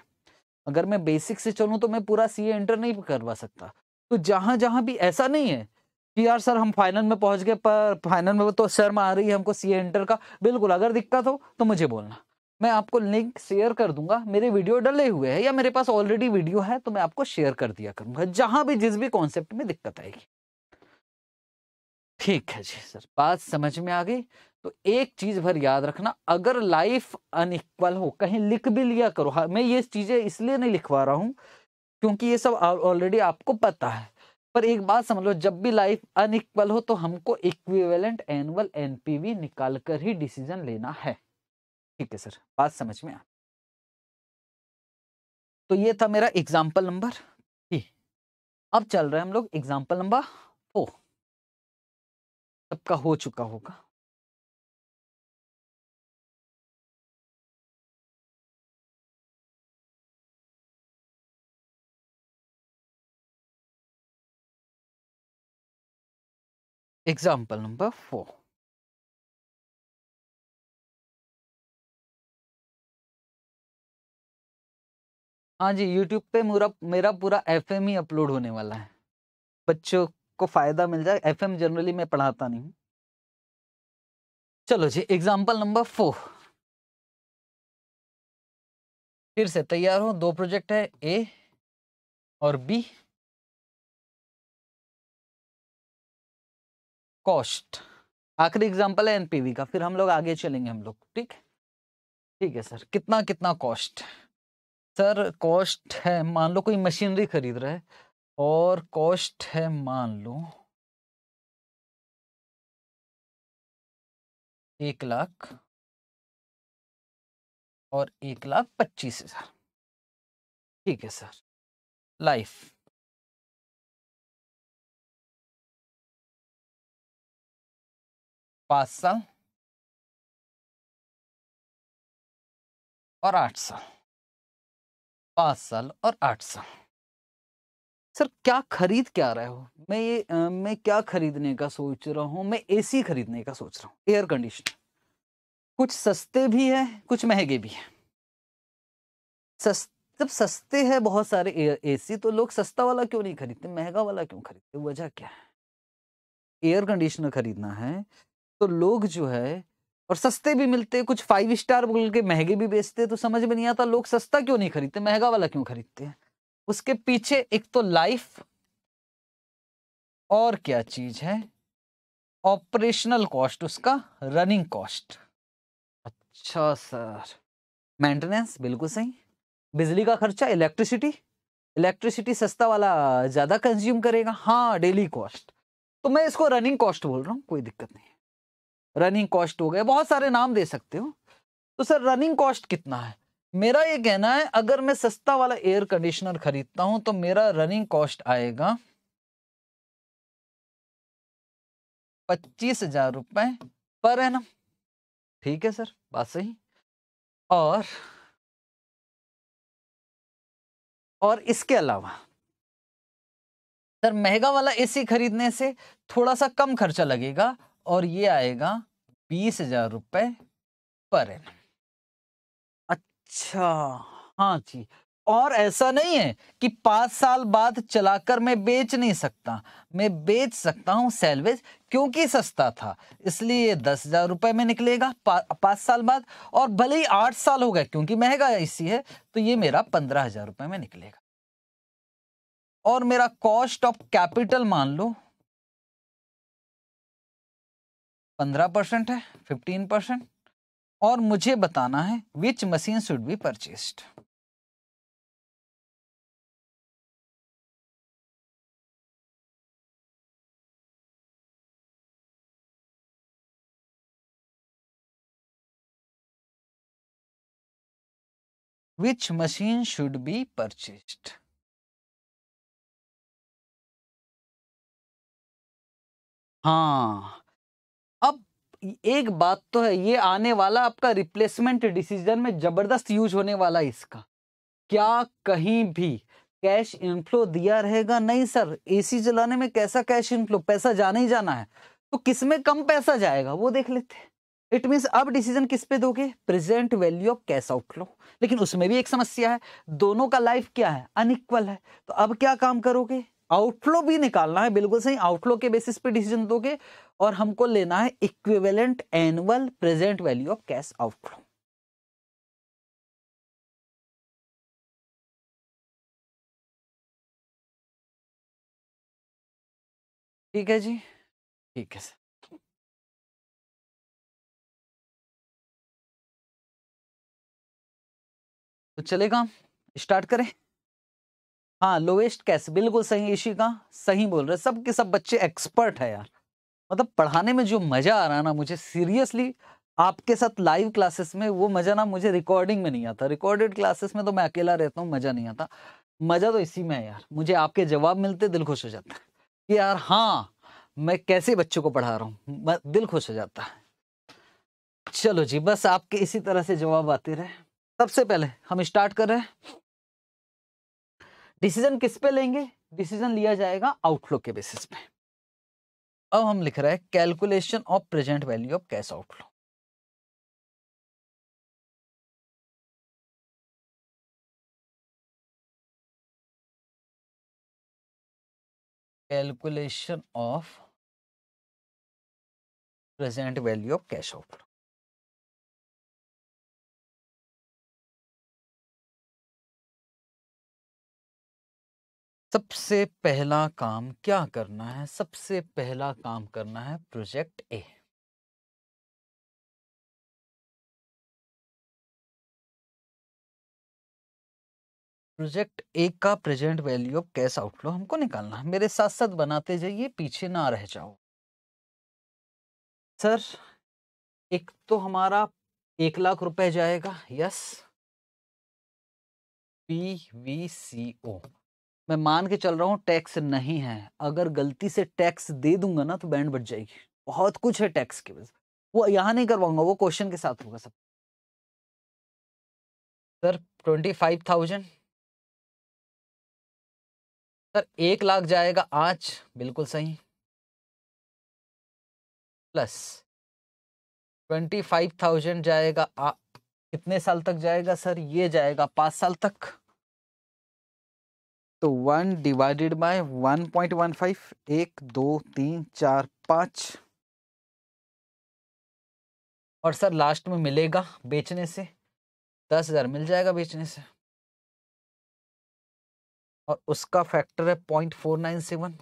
अगर मैं बेसिक से चलूँ तो मैं पूरा सी एंटर नहीं करवा सकता तो जहाँ जहाँ भी ऐसा नहीं है कि यार सर हम फाइनल में पहुँच गए पर फाइनल में तो शर्म आ रही है हमको सी एंटर का बिल्कुल अगर दिक्कत हो तो मुझे बोलना मैं आपको लिंक शेयर कर दूंगा मेरे वीडियो डले हुए हैं या मेरे पास ऑलरेडी वीडियो है तो मैं आपको शेयर कर दिया करूंगा जहां भी जिस भी कॉन्सेप्ट में दिक्कत आएगी ठीक है जी सर बात समझ में आ गई तो एक चीज भर याद रखना अगर लाइफ अनइक्वल हो कहीं लिख भी लिया करो हाँ, मैं ये चीजें इसलिए नहीं लिखवा रहा हूँ क्योंकि ये सब ऑलरेडी आपको पता है पर एक बात समझ लो जब भी लाइफ अनइक्वल हो तो हमको इक्विवेलेंट एनुअल एनपीवी निकाल कर ही डिसीजन लेना है ठीक है सर बात समझ में आ तो ये था मेरा एग्जाम्पल नंबर थ्री अब चल रहे हम लोग एग्जाम्पल नंबर फोर सबका हो चुका होगा एग्जाम्पल नंबर फोर हाँ जी यूट्यूब पे मेरा मेरा पूरा एफ ही अपलोड होने वाला है बच्चों को फ़ायदा मिल जाए एफ जनरली मैं पढ़ाता नहीं चलो जी एग्जाम्पल नंबर फोर फिर से तैयार हो दो प्रोजेक्ट है ए और बी कॉस्ट आखिरी एग्जाम्पल है एनपीवी का फिर हम लोग आगे चलेंगे हम लोग ठीक ठीक है सर कितना कितना कॉस्ट है सर कॉस्ट है मान लो कोई मशीनरी खरीद रहा है और कॉस्ट है मान लो एक लाख और एक लाख पच्चीस हजार ठीक है सर लाइफ पाँच साल और आठ साल पाँच साल और आठ साल सर क्या खरीद क्या रहे हो मैं ये आ, मैं क्या खरीदने का सोच रहा हूँ मैं एसी खरीदने का सोच रहा हूँ एयर कंडीशनर कुछ सस्ते भी है कुछ महंगे भी है सस्त, जब सस्ते हैं बहुत सारे एसी तो लोग सस्ता वाला क्यों नहीं खरीदते महंगा वाला क्यों खरीदते वजह क्या है एयर कंडीशनर खरीदना है तो लोग जो है और सस्ते भी मिलते कुछ फाइव स्टार बोल के महंगे भी बेचते तो समझ में नहीं आता लोग सस्ता क्यों नहीं खरीदते महंगा वाला क्यों खरीदते हैं उसके पीछे एक तो लाइफ और क्या चीज है ऑपरेशनल कॉस्ट उसका रनिंग कॉस्ट अच्छा सर मेंटेनेंस बिल्कुल सही बिजली का खर्चा इलेक्ट्रिसिटी इलेक्ट्रिसिटी सस्ता वाला ज़्यादा कंज्यूम करेगा हाँ डेली कॉस्ट तो मैं इसको रनिंग कॉस्ट बोल रहा हूँ कोई दिक्कत नहीं रनिंग कॉस्ट हो गया बहुत सारे नाम दे सकते हो तो सर रनिंग कॉस्ट कितना है मेरा ये कहना है अगर मैं सस्ता वाला एयर कंडीशनर खरीदता हूं तो मेरा रनिंग कॉस्ट आएगा पच्चीस हजार रुपए पर है ना ठीक है सर बात सही और और इसके अलावा सर महंगा वाला एसी खरीदने से थोड़ा सा कम खर्चा लगेगा और ये आएगा बीस हजार रुपए पर एन अच्छा हाँ जी और ऐसा नहीं है कि पाँच साल बाद चलाकर मैं बेच नहीं सकता मैं बेच सकता हूँ सैलवेज क्योंकि सस्ता था इसलिए ये दस हज़ार रुपए में निकलेगा पा, पाँच साल बाद और भले ही आठ साल हो गए क्योंकि महंगा इसी है तो ये मेरा पंद्रह हज़ार रुपए में निकलेगा और मेरा कॉस्ट ऑफ कैपिटल मान लो पंद्रह परसेंट है फिफ्टीन परसेंट और मुझे बताना है which machine should be purchased which machine should be purchased. हाँ एक बात तो है ये आने वाला आपका रिप्लेसमेंट डिसीजन में जबरदस्त यूज होने वाला इसका क्या कहीं भी कैश इनफ्लो दिया रहेगा नहीं सर एसी चलाने में कैसा कैश इनफ्लो पैसा जाना ही जाना है तो किस में कम पैसा जाएगा वो देख लेते हैं इट मीन अब डिसीजन किस पे दोगे present value of cash outflow लेकिन उसमें भी एक समस्या है दोनों का लाइफ क्या है अनइक्वल है तो अब क्या काम करोगे आउटफ्लो भी निकालना है बिल्कुल सही आउटफ्लो के बेसिस पे डिसीजन दोगे और हमको लेना है equivalent annual present value of cash outflow ठीक है जी ठीक है तो चलेगा स्टार्ट करें हाँ लोवेस्ट कैसे बिल्कुल सही ईशिका सही बोल रहे सब के सब बच्चे एक्सपर्ट है यार मतलब पढ़ाने में जो मज़ा आ रहा है ना मुझे सीरियसली आपके साथ लाइव क्लासेस में वो मज़ा ना मुझे रिकॉर्डिंग में नहीं आता रिकॉर्डेड क्लासेस में तो मैं अकेला रहता हूँ मज़ा नहीं आता मज़ा तो इसी में है यार मुझे आपके जवाब मिलते दिल खुश हो जाता है कि यार हाँ मैं कैसे बच्चों को पढ़ा रहा हूँ दिल खुश हो जाता है चलो जी बस आपके इसी तरह से जवाब आते रहे सबसे पहले हम स्टार्ट कर रहे हैं डिसीजन किस पे लेंगे डिसीजन लिया जाएगा आउटफ्लो के बेसिस पे अब हम लिख रहे हैं calculation of present value of cash outflow calculation of present value of cash outflow सबसे पहला काम क्या करना है सबसे पहला काम करना है प्रोजेक्ट ए प्रोजेक्ट ए का present value of cash outflow हमको निकालना है मेरे साथ साथ बनाते जाइए पीछे ना रह जाओ सर एक तो हमारा एक लाख रुपए जाएगा yes P V C O मैं मान के चल रहा हूँ टैक्स नहीं है अगर गलती से टैक्स दे दूंगा ना तो बैंड बच जाएगी बहुत कुछ है टैक्स की वजह वो यहाँ नहीं करवाऊंगा वो क्वेश्चन के साथ होगा सब sir twenty five thousand sir एक लाख जाएगा आज बिल्कुल सही प्लस ट्वेंटी फाइव थाउजेंड जाएगा आ, कितने साल तक जाएगा सर ये जाएगा पाँच साल तक तो one divided by one point one five एक दो तीन चार पाँच और सर लास्ट में मिलेगा बेचने से दस हज़ार मिल जाएगा बेचने से और उसका फैक्टर है point four nine seven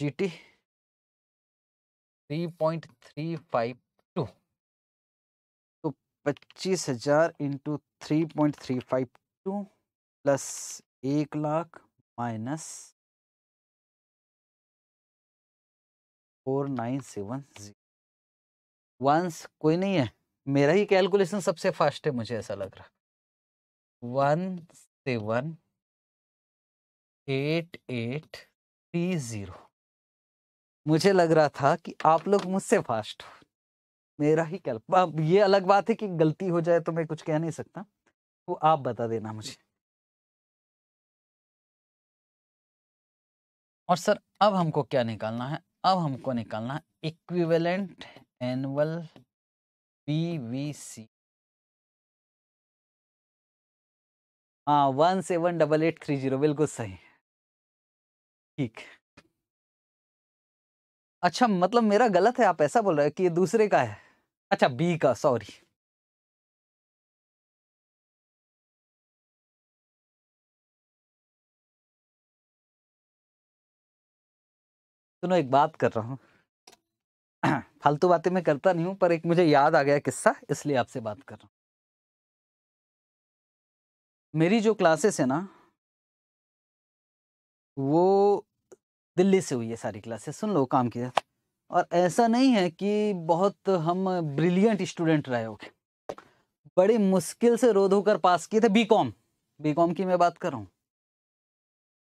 G T three point three five पच्चीस हजार into three point three five two plus एक lakh minus four nine seven zero once कोई नहीं है मेरा ही कैलकुलेशन सबसे फास्ट है मुझे ऐसा लग रहा one seven eight eight three zero मुझे लग रहा था कि आप लोग मुझसे फास्ट हो मेरा ही कैलकुलेटर ये अलग बात है कि गलती हो जाए तो मैं कुछ कह नहीं सकता वो आप बता देना मुझे और सर अब हमको क्या निकालना है अब हमको निकालना है इक्विवेलेंट एनुअल पीवीसी हाँ one seven double eight three zero बिल्कुल सही ठीक अच्छा मतलब मेरा गलत है आप ऐसा बोल रहे हो कि ये दूसरे का है अच्छा बी का सॉरी सुनो एक बात कर रहा हूं फालतू बातें मैं करता नहीं हूं पर एक मुझे याद आ गया किस्सा इसलिए आपसे बात कर रहा हूं मेरी जो क्लासेस है ना वो दिल्ली से हुई है सारी क्लासेस सुन लो काम की और ऐसा नहीं है कि बहुत हम ब्रिलियंट स्टूडेंट रहे हो बड़ी मुश्किल से रोध होकर पास किए थे बी कॉम बी कॉम की मैं बात कर रहा हूँ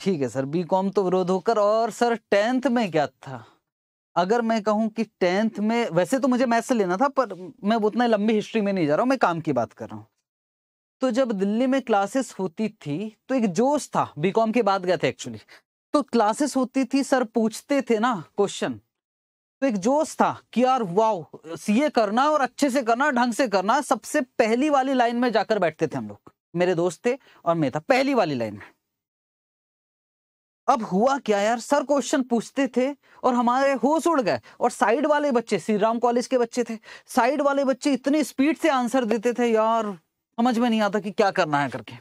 ठीक है सर बी कॉम तो विरोध होकर और सर टेंथ में क्या था अगर मैं कहूँ कि टेंथ में वैसे तो मुझे मैथ्स लेना था पर मैं उतना लंबी हिस्ट्री में नहीं जा रहा हूँ मैं काम की बात कर रहा हूँ तो जब दिल्ली में क्लासेस होती थी तो एक जोश था बी कॉम के बाद गए थे एक्चुअली तो क्लासेस होती थी सर पूछते थे ना क्वेश्चन तो एक जोश था कि यार वाओ सीए करना और अच्छे से करना ढंग से करना सबसे पहली वाली लाइन में जाकर बैठते थे हम लोग मेरे दोस्त थे और मैं था पहली वाली लाइन में अब हुआ क्या यार सर क्वेश्चन पूछते थे और हमारे होश उड़ गए और साइड वाले बच्चे श्री राम कॉलेज के बच्चे थे साइड वाले बच्चे इतनी स्पीड से आंसर देते थे यार समझ में नहीं आता कि क्या करना है करके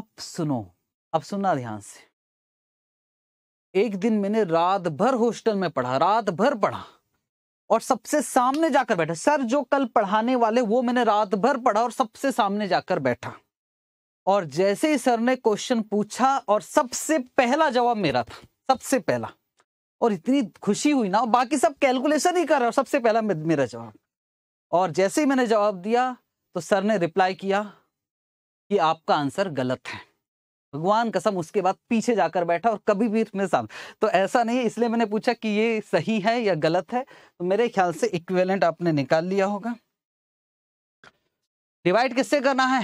अब सुनो अब सुनना ध्यान से एक दिन मैंने रात भर हॉस्टल में पढ़ा रात भर पढ़ा और सबसे सामने जाकर बैठा सर जो कल पढ़ाने वाले वो मैंने रात भर पढ़ा और सबसे सामने जाकर बैठा और जैसे ही सर ने क्वेश्चन पूछा और सबसे पहला जवाब मेरा था सबसे पहला और इतनी खुशी हुई ना और बाकी सब कैलकुलेशन ही कर रहे और सबसे पहला मेरा जवाब और जैसे ही मैंने जवाब दिया तो सर ने रिप्लाई किया कि आपका आंसर गलत है भगवान कसम उसके बाद पीछे जाकर बैठा और कभी भी मेरे सामने तो ऐसा नहीं है इसलिए मैंने पूछा कि ये सही है या गलत है तो मेरे ख्याल से इक्वेलेंट आपने निकाल लिया होगा डिवाइड किससे करना है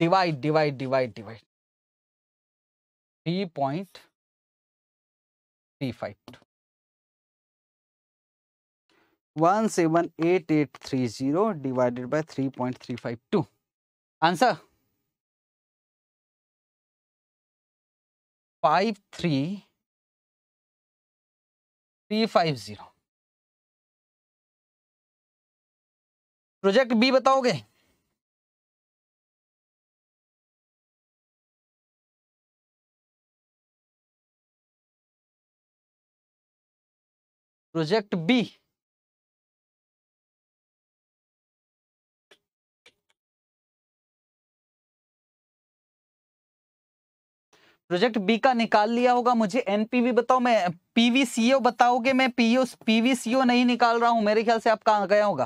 divide divide divide divide three point three five one seven eight eight three zero divided by three point three five two answer five three three five zero project B बताओगे project B project B का निकाल लिया होगा मुझे NPV बताओ मैं PVCO बताओगे मैं पीओ पीवीसीओ नहीं निकाल रहा हूं मेरे ख्याल से आप कहा गया होगा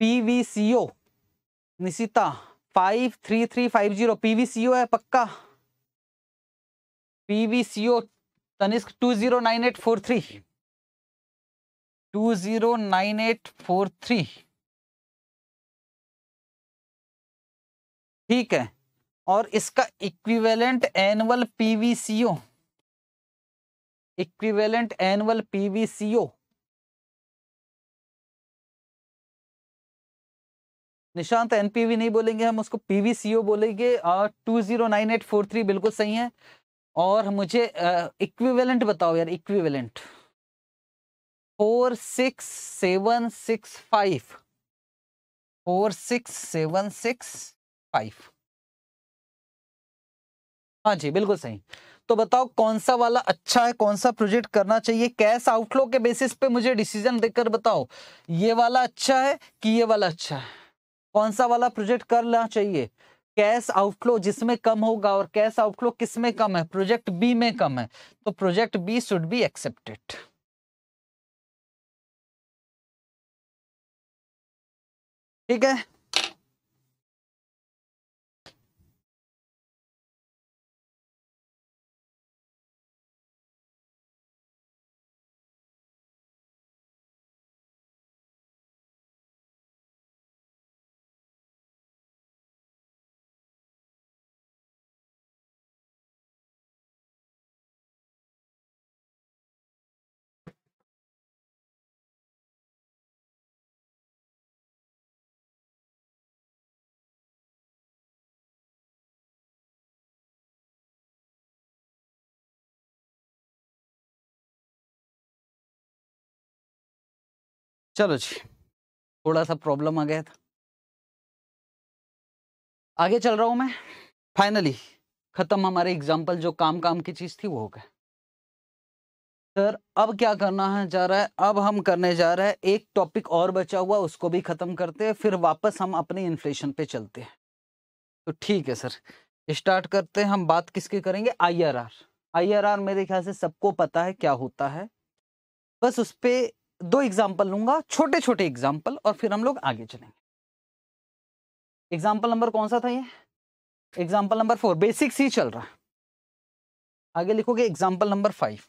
PVCO Nishita five three three five zero PVCO है पक्का PVCO Tanishq two zero nine eight four three two zero nine eight four three ठीक है और इसका equivalent annual PVCO equivalent annual PVCO Nishant NPV नहीं बोलेंगे हम उसको पीवीसीओ बोलेंगे और two zero nine eight four three बिल्कुल सही है और मुझे इक्विवेलेंट बताओ यार equivalent four six seven six five four six seven six five हाँ जी बिल्कुल सही तो बताओ कौन सा वाला अच्छा है कौन सा प्रोजेक्ट करना चाहिए कैश आउटलो के बेसिस पे मुझे डिसीजन देकर बताओ ये वाला अच्छा है कि ये वाला अच्छा है कौन सा वाला प्रोजेक्ट करना चाहिए कैश आउटलो जिसमें कम होगा और कैश आउटलो किस में कम है प्रोजेक्ट बी में कम है तो project B should be accepted ठीक है चलो जी थोड़ा सा प्रॉब्लम आ गया था आगे चल रहा हूं मैं फाइनली खत्म हमारे एग्जाम्पल जो काम काम की चीज थी वो हो गए सर अब क्या करना है जा रहा है अब हम करने जा रहे हैं एक टॉपिक और बचा हुआ उसको भी खत्म करते हैं फिर वापस हम अपने इन्फ्लेशन पे चलते हैं तो ठीक है सर स्टार्ट करते हैं हम बात किसके करेंगे आईआरआर आईआरआर मेरे ख्याल से सबको पता है क्या होता है बस उस पर दो एग्जाम्पल लूंगा छोटे छोटे एग्जाम्पल और फिर हम लोग आगे चलेंगे एग्जाम्पल नंबर कौन सा था ये एग्जाम्पल नंबर फोर बेसिक्स ही चल रहा आगे लिखोगे example number five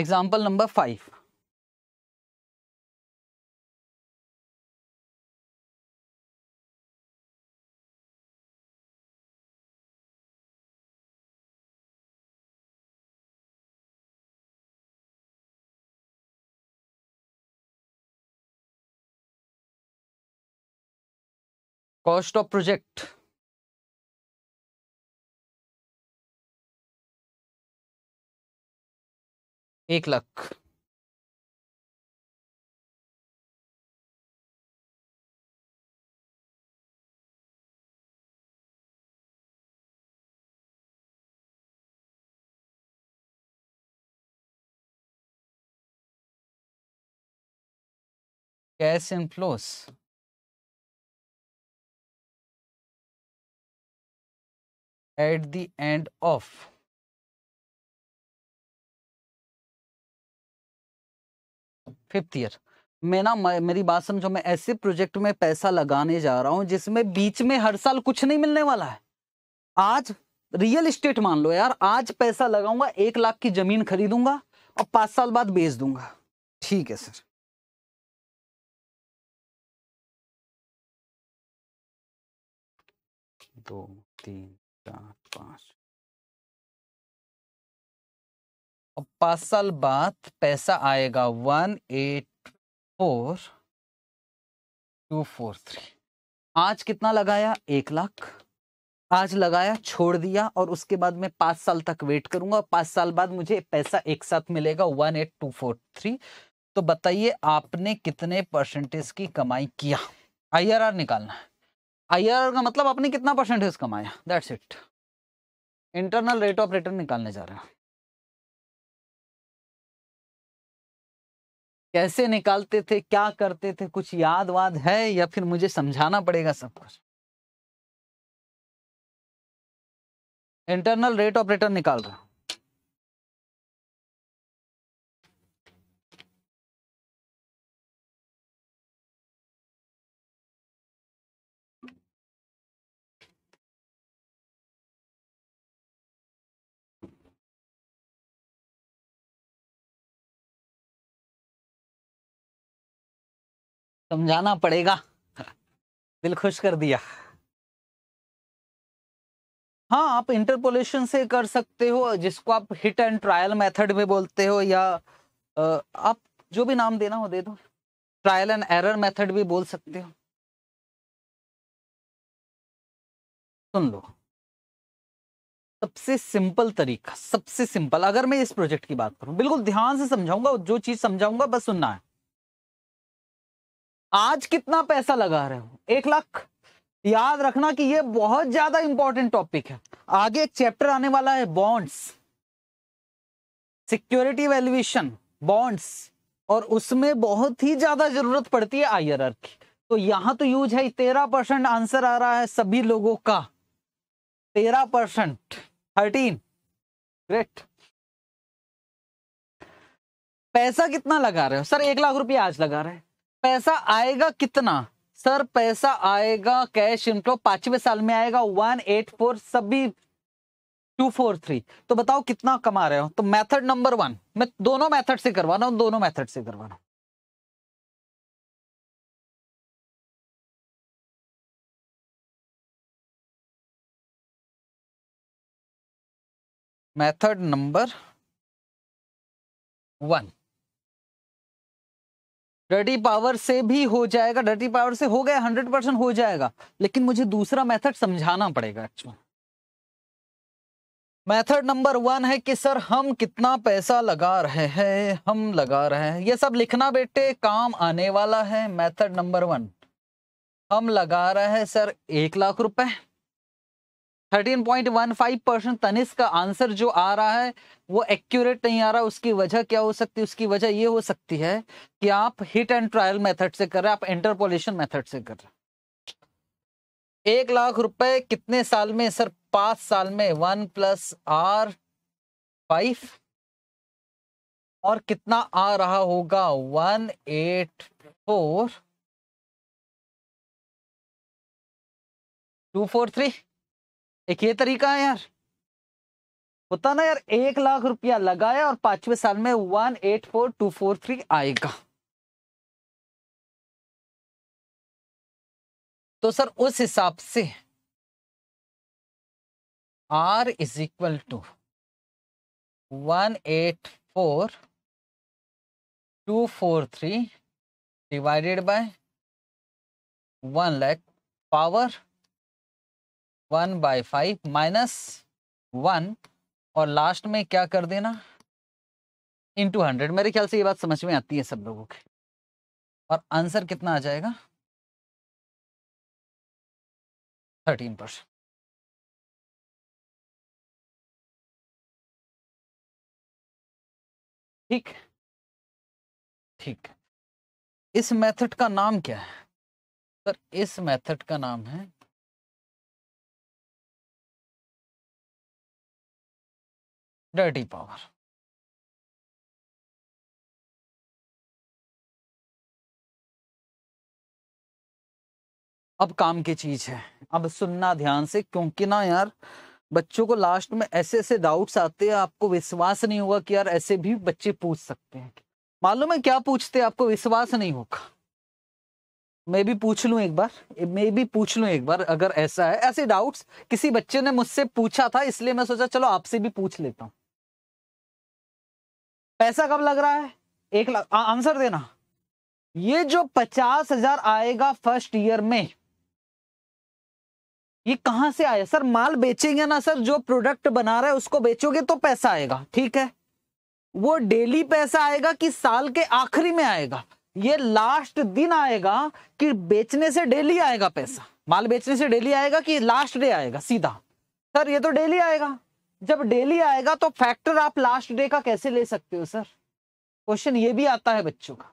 example number five cost of project एक lakh cash flows at the end of fifth year मैं ना मेरी बात समझो मैं ऐसे प्रोजेक्ट में पैसा लगाने जा रहा हूं जिसमें बीच में हर साल कुछ नहीं मिलने वाला है आज रियल इस्टेट मान लो यार आज पैसा लगाऊंगा एक लाख की जमीन खरीदूंगा और पांच साल बाद बेच दूंगा ठीक है सर दो तीन चार अब पासल बात पैसा आएगा one eight four two four three आज कितना लगाया एक लाख आज लगाया छोड़ दिया और उसके बाद मैं पांच साल तक वेट करूंगा और पांच साल बाद मुझे पैसा एक साथ मिलेगा one eight two four three तो बताइए आपने कितने परसेंटेज की कमाई किया आईआरआर निकालना है आईआरआर का मतलब आपने कितना परसेंटेज कमाया that's it internal rate of return निकालने जा रहे हैं कैसे निकालते थे क्या करते थे कुछ याद वाद है या फिर मुझे समझाना पड़ेगा सब कुछ इंटरनल रेट ऑफ रिटर्न निकाल रहा समझाना पड़ेगा दिल खुश कर दिया हाँ आप इंटरपोलेशन से कर सकते हो जिसको आप हिट एंड ट्रायल मेथड में बोलते हो या आप जो भी नाम देना हो दे दो ट्रायल एंड एरर मेथड भी बोल सकते हो सुन लो सबसे सिंपल तरीका सबसे सिंपल अगर मैं इस प्रोजेक्ट की बात करूं बिल्कुल ध्यान से समझाऊंगा जो चीज समझाऊंगा बस सुनना है आज कितना पैसा लगा रहे हो एक लाख याद रखना कि ये बहुत ज्यादा इंपॉर्टेंट टॉपिक है आगे एक चैप्टर आने वाला है बॉन्ड्स सिक्योरिटी वैल्यूएशन बॉन्ड्स और उसमें बहुत ही ज्यादा जरूरत पड़ती है आई की तो यहां तो यूज है तेरह परसेंट आंसर आ रहा है सभी लोगों का तेरह परसेंट थर्टीन ग्रेट पैसा कितना लगा रहे हो सर एक लाख रुपया आज लगा रहे हैं पैसा आएगा कितना सर पैसा आएगा कैश इनफ्लो पांचवे साल में आएगा वन एट फोर सभी टू फोर थ्री तो बताओ कितना कमा रहे हो तो मेथड नंबर वन मैं दोनों मेथड से करवाना हूं दोनों मेथड से करवाना हूं method number one dirty power से भी हो जाएगा डर्टी पावर से हो गया हंड्रेड परसेंट हो जाएगा लेकिन मुझे दूसरा मेथड समझाना पड़ेगा एक्चुअल मेथड नंबर वन है कि सर हम कितना पैसा लगा रहे हैं हम लगा रहे हैं ये सब लिखना बेटे काम आने वाला है मेथड नंबर वन हम लगा रहे हैं सर एक लाख रुपए 13.15 परसेंट तनिस का आंसर जो आ रहा है वो एक्यूरेट नहीं आ रहा उसकी वजह क्या हो सकती है उसकी वजह ये हो सकती है कि आप हिट एंड ट्रायल मेथड से कर रहे हैं आप इंटरपोलेशन मेथड से कर रहे एक लाख रुपए कितने साल में सर पांच साल में वन प्लस आर फाइव और कितना आ रहा होगा one eight four two four three एक ये तरीका है यार होता ना यार एक लाख रुपया लगाया और पांचवे साल में one eight four two four three आएगा तो सर उस हिसाब से R is equal to one eight four two four three divided by one lakh power one by five minus one और लास्ट में क्या कर देना इंटू हंड्रेड मेरे ख्याल से ये बात समझ में आती है सब लोगों के और आंसर कितना आ जाएगा थर्टीन परसेंट ठीक ठीक इस मेथड का नाम क्या है सर इस मेथड का नाम है डर्टी पावर अब काम की चीज है अब सुनना ध्यान से क्योंकि ना यार बच्चों को लास्ट में ऐसे ऐसे डाउट्स आते हैं आपको विश्वास नहीं होगा कि यार ऐसे भी बच्चे पूछ सकते हैं मालूम है क्या पूछते हैं आपको विश्वास नहीं होगा मैं भी पूछ लू एक बार मैं भी पूछ लू एक बार अगर ऐसा है ऐसे डाउट्स किसी बच्चे ने मुझसे पूछा था इसलिए मैं सोचा चलो आपसे भी पूछ लेता हूँ पैसा कब लग रहा है एक लाख आंसर देना ये जो पचास हजार आएगा फर्स्ट ईयर में ये कहां से आया सर माल बेचेंगे ना सर जो प्रोडक्ट बना रहा है उसको बेचोगे तो पैसा आएगा ठीक है वो डेली पैसा आएगा कि साल के आखिरी में आएगा ये लास्ट दिन आएगा कि बेचने से डेली आएगा पैसा माल बेचने से डेली आएगा कि लास्ट डे आएगा सीधा सर ये तो डेली आएगा जब डेली आएगा तो फैक्टर आप लास्ट डे का कैसे ले सकते हो सर क्वेश्चन ये भी आता है बच्चों का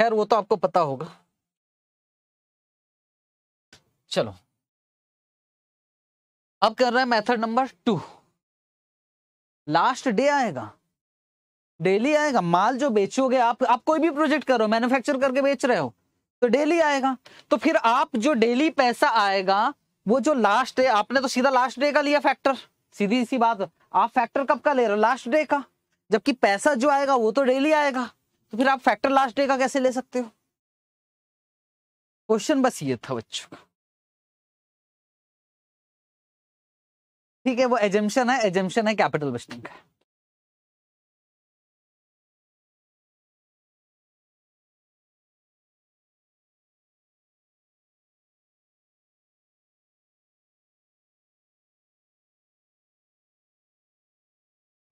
खैर वो तो आपको पता होगा चलो अब कर रहे हैं method number two last day आएगा डेली आएगा माल जो बेचोगे आप आप कोई भी प्रोजेक्ट करो मैन्युफैक्चर करके बेच रहे हो तो डेली आएगा तो फिर आप जो डेली पैसा आएगा वो जो लास्ट डे आपने तो सीधा लास्ट डे का लिया फैक्टर सीधी सी बात आप फैक्टर कब का ले रहे हो लास्ट डे का जबकि पैसा जो आएगा वो तो डेली आएगा तो फिर आप फैक्टर लास्ट डे का कैसे ले सकते हो क्वेश्चन बस ये था बच्चों ठीक है वो एजेंशन है एजेंशन है कैपिटल बस्टिंग का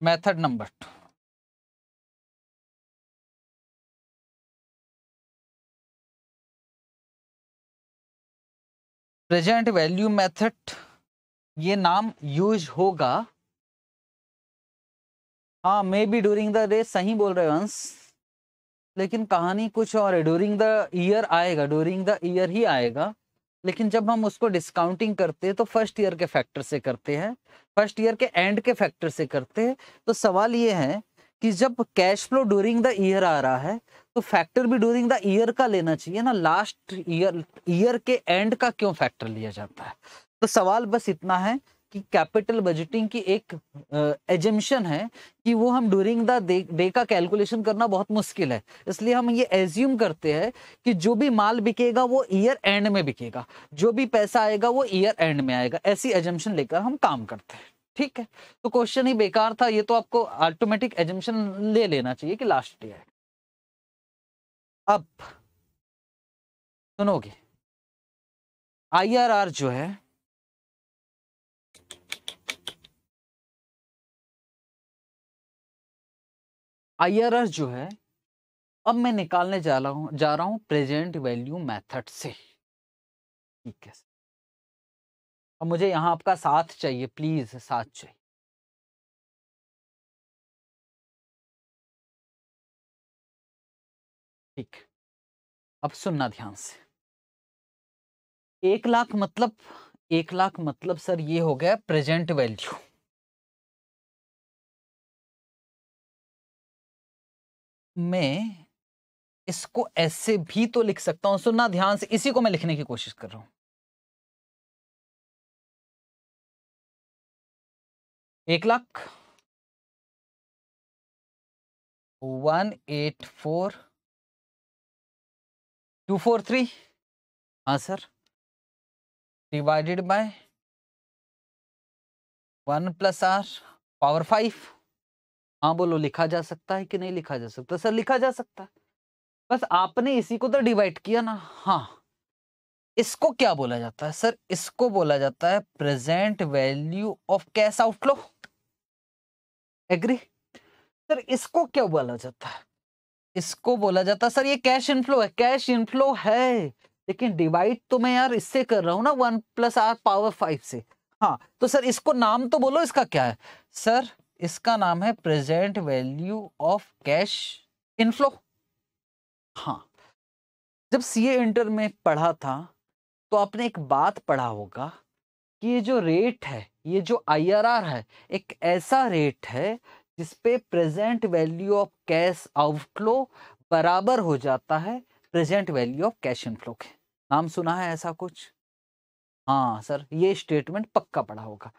method number two present value method ये नाम यूज होगा हाँ may be during the race सही बोल रहे हो लेकिन कहानी कुछ और है ड्यूरिंग द ईयर आएगा ड्यूरिंग द ईयर ही आएगा लेकिन जब हम उसको डिस्काउंटिंग करते हैं तो फर्स्ट ईयर के फैक्टर से करते हैं फर्स्ट ईयर के एंड के फैक्टर से करते हैं तो सवाल ये है कि जब cash flow during the year आ रहा है तो फैक्टर भी ड्यूरिंग द ईयर का लेना चाहिए ना लास्ट ईयर ईयर के एंड का क्यों फैक्टर लिया जाता है तो सवाल बस इतना है कि कैपिटल बजटिंग की एक एजम्पन है कि वो हम ड्यूरिंग द डे का कैलकुलेशन करना बहुत मुश्किल है इसलिए हम ये एज्यूम करते हैं कि जो भी माल बिकेगा वो ईयर एंड में बिकेगा जो भी पैसा आएगा वो ईयर एंड में आएगा ऐसी एजम्पन लेकर हम काम करते हैं ठीक है तो क्वेश्चन ही बेकार था ये तो आपको ऑटोमेटिक एजम्पन ले लेना चाहिए कि लास्ट डे है अब सुनोगे आई जो है आईआरआर जो है अब मैं निकालने जा रहा हूं जा रहा हूं प्रेजेंट वैल्यू मेथड से ठीक है अब मुझे यहां आपका साथ चाहिए प्लीज साथ चाहिए ठीक अब सुनना ध्यान से एक लाख मतलब एक लाख मतलब सर ये हो गया प्रेजेंट वैल्यू मैं इसको ऐसे भी तो लिख सकता हूं सुनना ध्यान से इसी को मैं लिखने की कोशिश कर रहा हूं एक lakh one eight four two four three हाँ sir divided by one plus R power five हाँ बोलो लिखा जा सकता है कि नहीं लिखा जा सकता सर लिखा जा सकता है बस आपने इसी को तो डिवाइड किया ना हाँ इसको क्या बोला जाता है सर इसको बोला जाता है present value of cash outflow agree sir इसको क्या बोला जाता है इसको बोला जाता है सर ये कैश इनफ्लो है कैश इनफ्लो है लेकिन डिवाइड तो मैं यार इससे कर रहा हूं ना one plus R power five से हाँ तो सर इसको नाम तो बोलो इसका क्या है सर इसका नाम है present value of cash inflow हाँ जब सीए इंटर में पढ़ा था तो आपने एक बात पढ़ा होगा कि ये जो रेट है ये जो आईआरआर है एक ऐसा रेट है जिसपे present value of cash outflow बराबर हो जाता है present value of cash inflow के नाम सुना है ऐसा कुछ हाँ सर ये स्टेटमेंट पक्का पड़ा होगा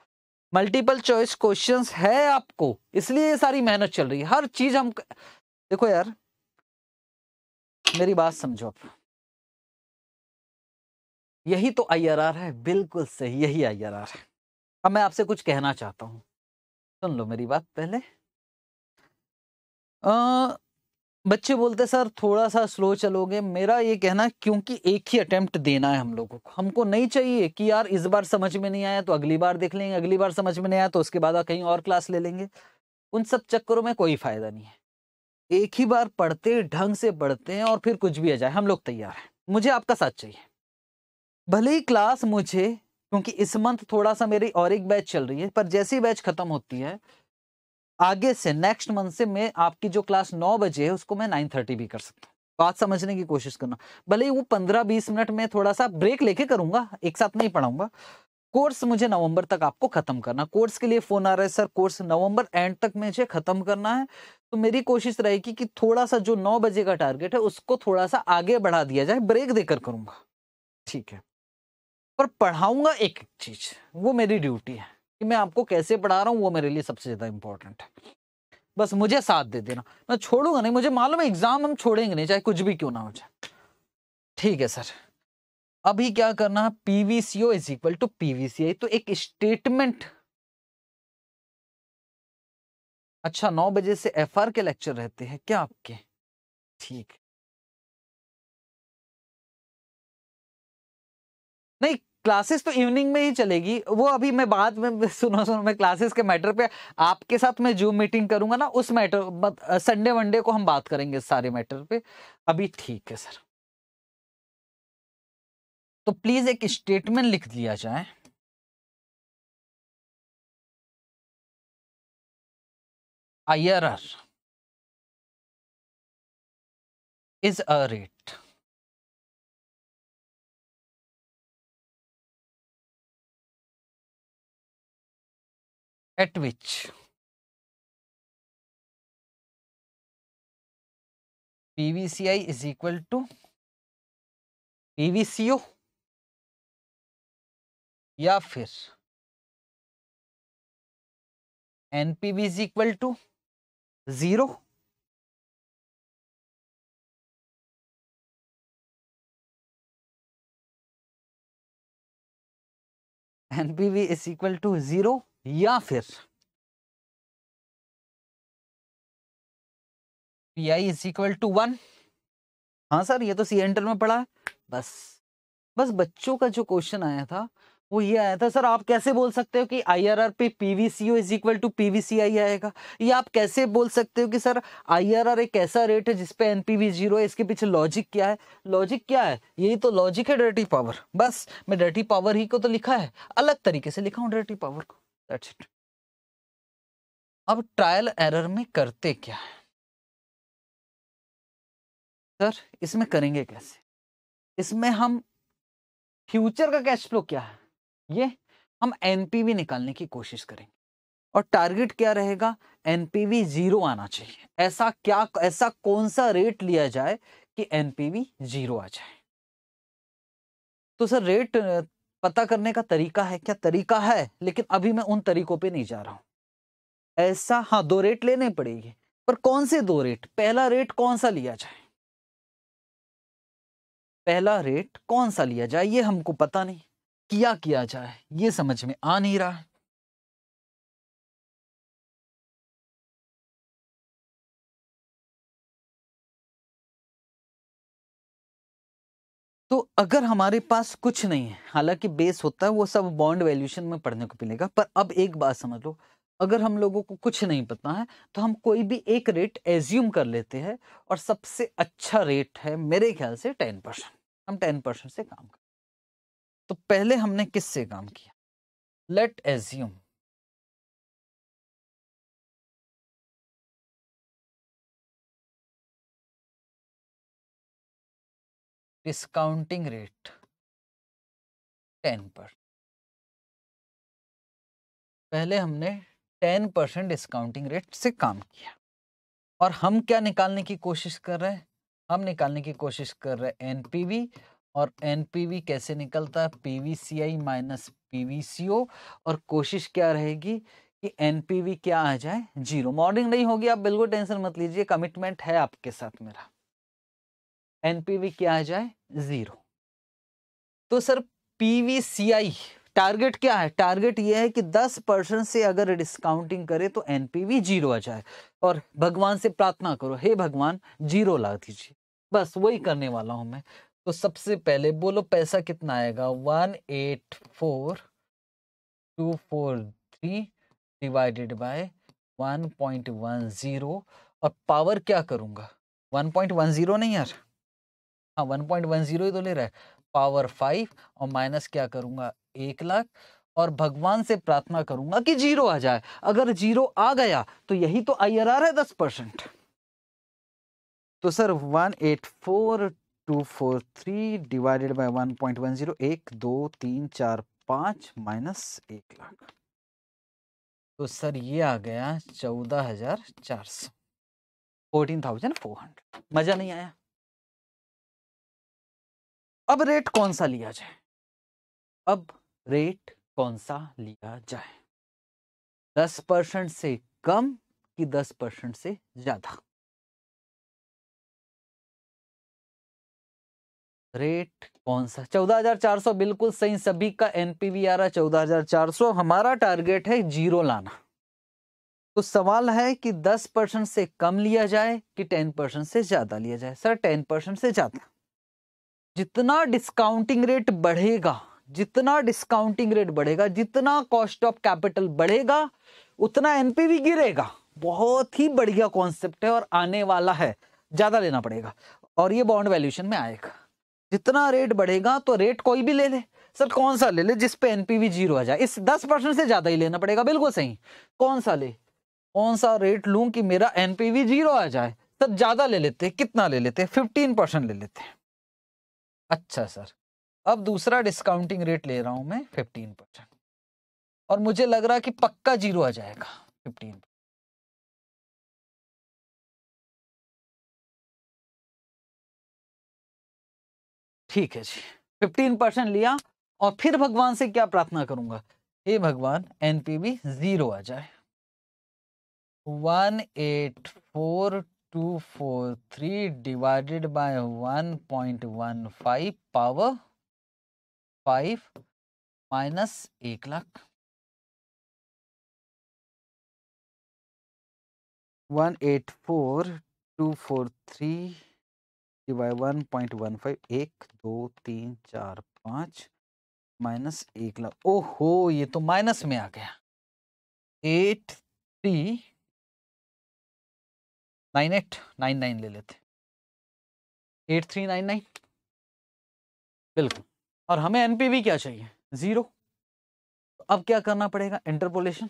मल्टीपल चॉइस क्वेश्चंस है आपको इसलिए ये सारी मेहनत चल रही है हर चीज हम देखो यार मेरी बात समझो आप यही तो आईआरआर है बिल्कुल सही यही आईआरआर है अब मैं आपसे कुछ कहना चाहता हूं सुन लो मेरी बात पहले आ, बच्चे बोलते सर थोड़ा सा स्लो चलोगे मेरा ये कहना क्योंकि एक ही अटेम्प्ट देना है हम लोगों को हमको नहीं चाहिए कि यार इस बार समझ में नहीं आया तो अगली बार देख लेंगे अगली बार समझ में नहीं आया तो उसके बाद कहीं और क्लास ले लेंगे उन सब चक्करों में कोई फायदा नहीं है एक ही बार पढ़ते ढंग से पढ़ते हैं और फिर कुछ भी आ जाए हम लोग तैयार हैं मुझे आपका साथ चाहिए भले ही क्लास मुझे क्योंकि इस मंथ थोड़ा सा मेरी और एक बैच चल रही है पर जैसी बैच खत्म होती है आगे से नेक्स्ट मंथ से मैं आपकी जो क्लास नौ बजे है उसको मैं नाइन थर्टी भी कर सकता हूँ बात समझने की कोशिश करना भले ही वो पंद्रह बीस मिनट में थोड़ा सा ब्रेक लेके करूंगा एक साथ नहीं पढ़ाऊंगा कोर्स मुझे नवंबर तक आपको खत्म करना कोर्स के लिए फोन आ रहा है सर कोर्स नवंबर एंड तक मुझे खत्म करना है तो मेरी कोशिश रहेगी कि थोड़ा सा जो नौ बजे का टारगेट है उसको थोड़ा सा आगे बढ़ा दिया जाए ब्रेक देकर करूंगा ठीक है पर पढ़ाऊंगा एक एक चीज वो मेरी ड्यूटी है कि मैं आपको कैसे पढ़ा रहा हूँ वो मेरे लिए सबसे ज़्यादा इंपॉर्टेंट है बस मुझे साथ दे देना मैं छोड़ूंगा नहीं मुझे मालूम है एग्ज़ाम हम छोड़ेंगे नहीं चाहे कुछ भी क्यों ना हो जाए ठीक है सर अभी क्या करना है P V C O is equal to P V C I तो एक स्टेटमेंट अच्छा नौ बजे से एफ आर के लेक्चर रहते हैं क्या आपके ठीक नहीं क्लासेस तो इवनिंग में ही चलेगी वो अभी मैं बाद में सुनो सुनो मैं क्लासेस के मैटर पे आपके साथ मैं जूम मीटिंग करूंगा ना उस मैटर संडे वनडे को हम बात करेंगे सारे मैटर पे अभी ठीक है सर तो प्लीज एक स्टेटमेंट लिख दिया जाए I R R is a rate at which PVCI is equal to PVCO या फिर NPV is equal to zero NPV is equal to zero या फिर P I is equal to one हाँ sir ये तो सी एंटर में पढ़ा है बस बस बच्चों का जो क्वेश्चन आया था वो ये आया था सर आप कैसे बोल सकते हो कि आई आर आर पे PVCO is equal to I आएगा या आप कैसे बोल सकते हो कि सर आई आर आर एक ऐसा रेट है जिसपे एनपीवी जीरो है इसके पीछे लॉजिक क्या है लॉजिक क्या है यही तो लॉजिक है डर्टी पावर बस मैं डर्टी पावर ही को तो लिखा है अलग तरीके से लिखा हूँ डर्टी पावर को दैट्स इट अब ट्रायल एरर में करते क्या है सर इसमें करेंगे कैसे इसमें हम फ्यूचर का कैश फ्लो क्या है ये हम एनपीवी निकालने की कोशिश करेंगे और टारगेट क्या रहेगा एनपीवी जीरो आना चाहिए ऐसा क्या ऐसा कौन सा रेट लिया जाए कि एनपीवी जीरो आ जाए तो सर रेट पता करने का तरीका है क्या तरीका है लेकिन अभी मैं उन तरीकों पे नहीं जा रहा हूं ऐसा हाँ दो रेट लेने पड़ेगी पर कौन से दो रेट पहला रेट कौन सा लिया जाए पहला रेट कौन सा लिया जाए ये हमको पता नहीं किया किया जाए ये समझ में आ नहीं रहा है तो अगर हमारे पास कुछ नहीं है हालांकि बेस होता है वो सब बॉन्ड वैल्यूशन में पढ़ने को मिलेगा पर अब एक बात समझ लो अगर हम लोगों को कुछ नहीं पता है तो हम कोई भी एक रेट एज्यूम कर लेते हैं और सबसे अच्छा रेट है मेरे ख्याल से टेन परसेंट हम टेन परसेंट से काम करें तो पहले हमने किससे काम किया let assume discounting rate ten पर पहले हमने टेन परसेंट डिस्काउंटिंग रेट से काम किया और हम क्या निकालने की कोशिश कर रहे हैं हम निकालने की कोशिश कर रहे हैं एनपीवी और एनपीवी कैसे निकलता है पीवीसीआई माइनस पीवीसीओ और कोशिश क्या रहेगी कि एनपीवी क्या आ जाए जीरो मॉर्निंग नहीं होगी आप बिल्कुल टेंशन मत लीजिए कमिटमेंट है आपके साथ मेरा एनपीवी क्या आ जाए जीरो तो सर पीवीसीआई टारगेट क्या है टारगेट ये है कि 10 परसेंट से अगर डिस्काउंटिंग करे तो एनपीवी जीरो आ जाए और भगवान से प्रार्थना करो हे भगवान जीरो ला दीजिए बस वही करने वाला हूं मैं तो सबसे पहले बोलो पैसा कितना आएगा one eight four two four three divided by one point one zero और पावर क्या करूंगा वन पॉइंट वन जीरो नहीं यार हाँ वन पॉइंट वन जीरो ही तो ले रहा है पावर फाइव और माइनस क्या करूँगा एक लाख और भगवान से प्रार्थना करूंगा कि जीरो आ जाए अगर जीरो आ गया तो यही तो आई है दस परसेंट तो sir one eight four two four three divided by one point one zero एक दो तीन चार पाँच माइनस एक लाख तो सर ये आ गया चौदह हजार चार सौ फोर्टीन थाउजेंड फोर हंड्रेड मज़ा नहीं आया अब रेट कौन सा लिया जाए अब रेट कौन सा लिया जाए दस परसेंट से कम कि दस परसेंट से ज्यादा रेट कौन सा चौदह हजार चार सौ बिल्कुल सही सभी का एनपीवी आ रहा चौदह हजार चार सौ हमारा टारगेट है जीरो लाना तो सवाल है कि दस परसेंट से कम लिया जाए कि टेन परसेंट से ज्यादा लिया जाए सर टेन परसेंट से ज्यादा जितना डिस्काउंटिंग रेट बढ़ेगा जितना डिस्काउंटिंग रेट बढ़ेगा जितना कॉस्ट ऑफ कैपिटल बढ़ेगा उतना एनपीवी गिरेगा बहुत ही बढ़िया कॉन्सेप्ट है और आने वाला है ज़्यादा लेना पड़ेगा और ये बॉन्ड वैल्यूशन में आएगा जितना रेट बढ़ेगा तो रेट कोई भी ले ले सर कौन सा ले ले जिस पे एनपीवी जीरो आ जाए इस दस परसेंट से ज़्यादा ही लेना पड़ेगा बिल्कुल सही कौन सा ले कौन सा रेट लूँ कि मेरा एनपीवी जीरो आ जाए सर ज़्यादा ले लेते कितना ले लेते फिफ्टीन परसेंट ले लेते हैं अच्छा सर अब दूसरा डिस्काउंटिंग रेट ले रहा हूं मैं फिफ्टीन परसेंट और मुझे लग रहा है कि पक्का जीरो आ जाएगा फिफ्टीन ठीक है जी फिफ्टीन परसेंट लिया और फिर भगवान से क्या प्रार्थना करूंगा हे भगवान एनपीबी जीरो आ जाए one eight four two four three divided by one point one five power five minus एक lakh one eight four two four three divide one point one five एक दो तीन चार पाँच माइनस एक लाख ओहो ये तो माइनस में आ गया eight three nine eight nine nine ले लेते एट थ्री नाइन नाइन बिल्कुल और हमें एनपीवी क्या चाहिए जीरो अब क्या करना पड़ेगा इंटरपोलेशन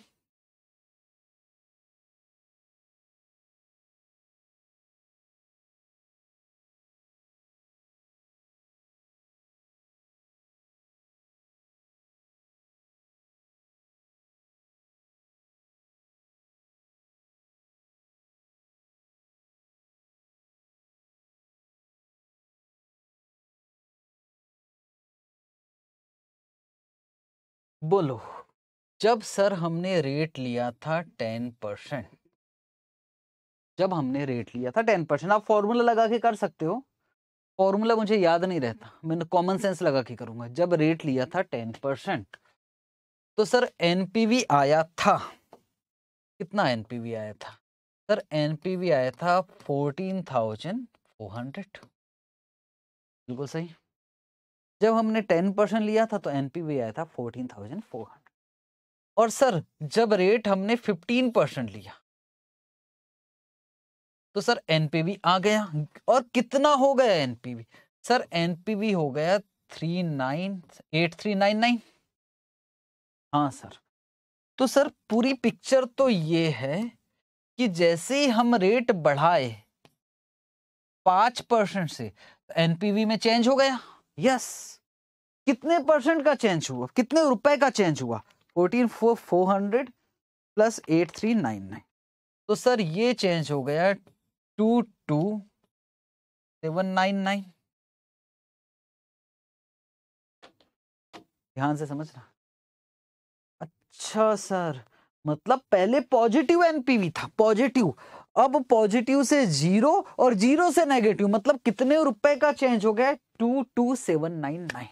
बोलो जब सर हमने रेट लिया था टेन परसेंट जब हमने रेट लिया था टेन परसेंट आप फॉर्मूला लगा के कर सकते हो फॉर्मूला मुझे याद नहीं रहता मैंने कॉमन सेंस लगा के करूंगा जब रेट लिया था टेन परसेंट तो सर एनपीवी आया था कितना एनपीवी आया था सर एनपीवी आया था फोर्टीन थाउजेंड फोर हंड्रेड बिल्कुल सही जब हमने टेन परसेंट लिया था तो एनपीवी आया था फोर्टीन थाउजेंड फोर हंड्रेड और सर जब रेट हमने फिफ्टीन परसेंट लिया तो सर एनपीवी आ गया और कितना हो गया एनपीवी सर एनपीवी हो गया three nine eight three nine nine हाँ सर तो सर पूरी पिक्चर तो ये है कि जैसे ही हम रेट बढ़ाए पाँच परसेंट से एनपीवी तो में चेंज हो गया यस कितने परसेंट का चेंज हुआ कितने रुपए का चेंज हुआ fourteen four four hundred plus eight three nine nine तो सर ये चेंज हो गया two two seven nine nine ध्यान से समझना अच्छा सर मतलब पहले पॉजिटिव एनपीवी था पॉजिटिव अब पॉजिटिव से जीरो और जीरो से नेगेटिव मतलब कितने रुपए का चेंज हो गया two two seven nine nine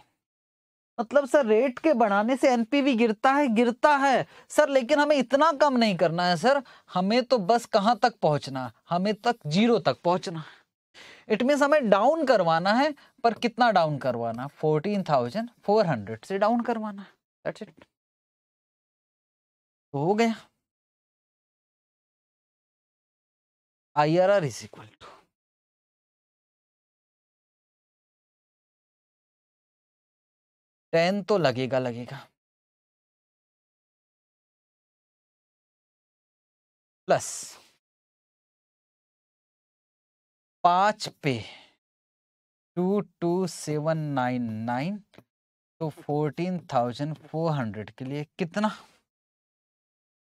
मतलब सर रेट के बढ़ाने से एनपीवी गिरता है गिरता है सर लेकिन हमें इतना कम नहीं करना है सर हमें तो बस कहां तक पहुंचना हमें तक जीरो तक पहुंचना है इट मीन हमें डाउन करवाना है पर कितना डाउन करवाना फोर्टीन थाउजेंड फोर हंड्रेड से डाउन करवाना है इट हो गया IRR is equal to ten तो लगेगा लगेगा प्लस पांच पे two two seven nine nine तो फोर्टीन थाउजेंड फोर हंड्रेड के लिए कितना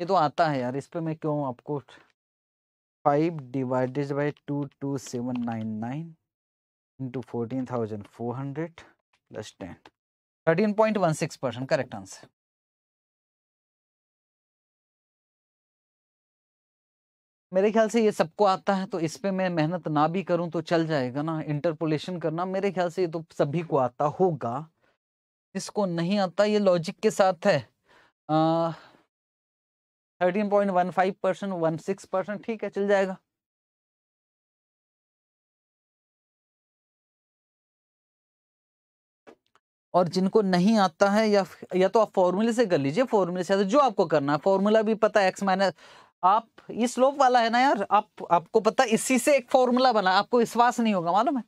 ये तो आता है यार इस पे मैं क्यों आपको thousand four hundred plus ten thirteen point one six percent correct answer मेरे ख्याल से ये सबको आता है तो इस पर मैं मेहनत ना भी करूं तो चल जाएगा ना इंटरपोलेशन करना मेरे ख्याल से ये तो सभी को आता होगा जिसको नहीं आता ये लॉजिक के साथ है आ, thirteen point one five percent one six percent ठीक है चल जाएगा और जिनको नहीं आता है या या तो आप फॉर्मूले से कर लीजिए फॉर्मूले से तो जो आपको करना है फॉर्मूला भी पता है एक्स माइनस आप ये स्लोप वाला है ना यार आप आपको पता इसी से एक फॉर्मूला बना आपको विश्वास नहीं होगा मालूम है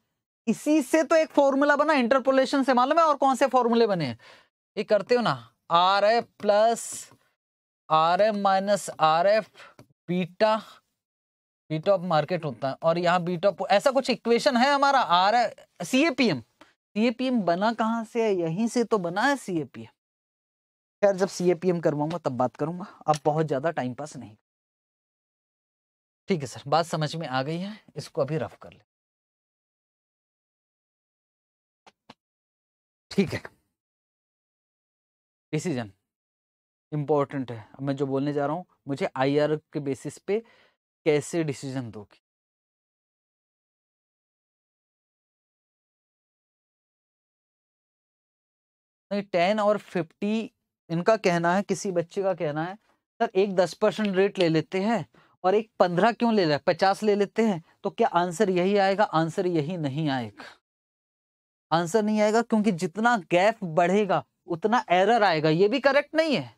इसी से तो एक फॉर्मूला बना इंटरपोलेशन से मालूम है और कौन से फॉर्मूले बने हैं ये करते हो ना R F plus R M minus R F beta beta of market होता है और यहाँ बीटॉप ऐसा कुछ इक्वेशन है हमारा R C A P M C A P M बना कहाँ से है यहीं से तो बना है सी ए पी एम खैर जब सी ए पी एम करवाऊंगा तब बात करूंगा अब बहुत ज़्यादा टाइम पास नहीं ठीक है सर बात समझ में आ गई है इसको अभी रफ कर ले ठीक है डिसीजन इम्पॉर्टेंट है अब मैं जो बोलने जा रहा हूँ मुझे आई के बेसिस पे कैसे डिसीजन दोगे नहीं टेन और फिफ्टी इनका कहना है किसी बच्चे का कहना है सर एक दस परसेंट रेट ले लेते हैं और एक पंद्रह क्यों ले रहे हैं पचास ले लेते हैं तो क्या आंसर यही आएगा आंसर यही नहीं आएगा आंसर नहीं आएगा क्योंकि जितना गैप बढ़ेगा उतना एरर आएगा ये भी करेक्ट नहीं है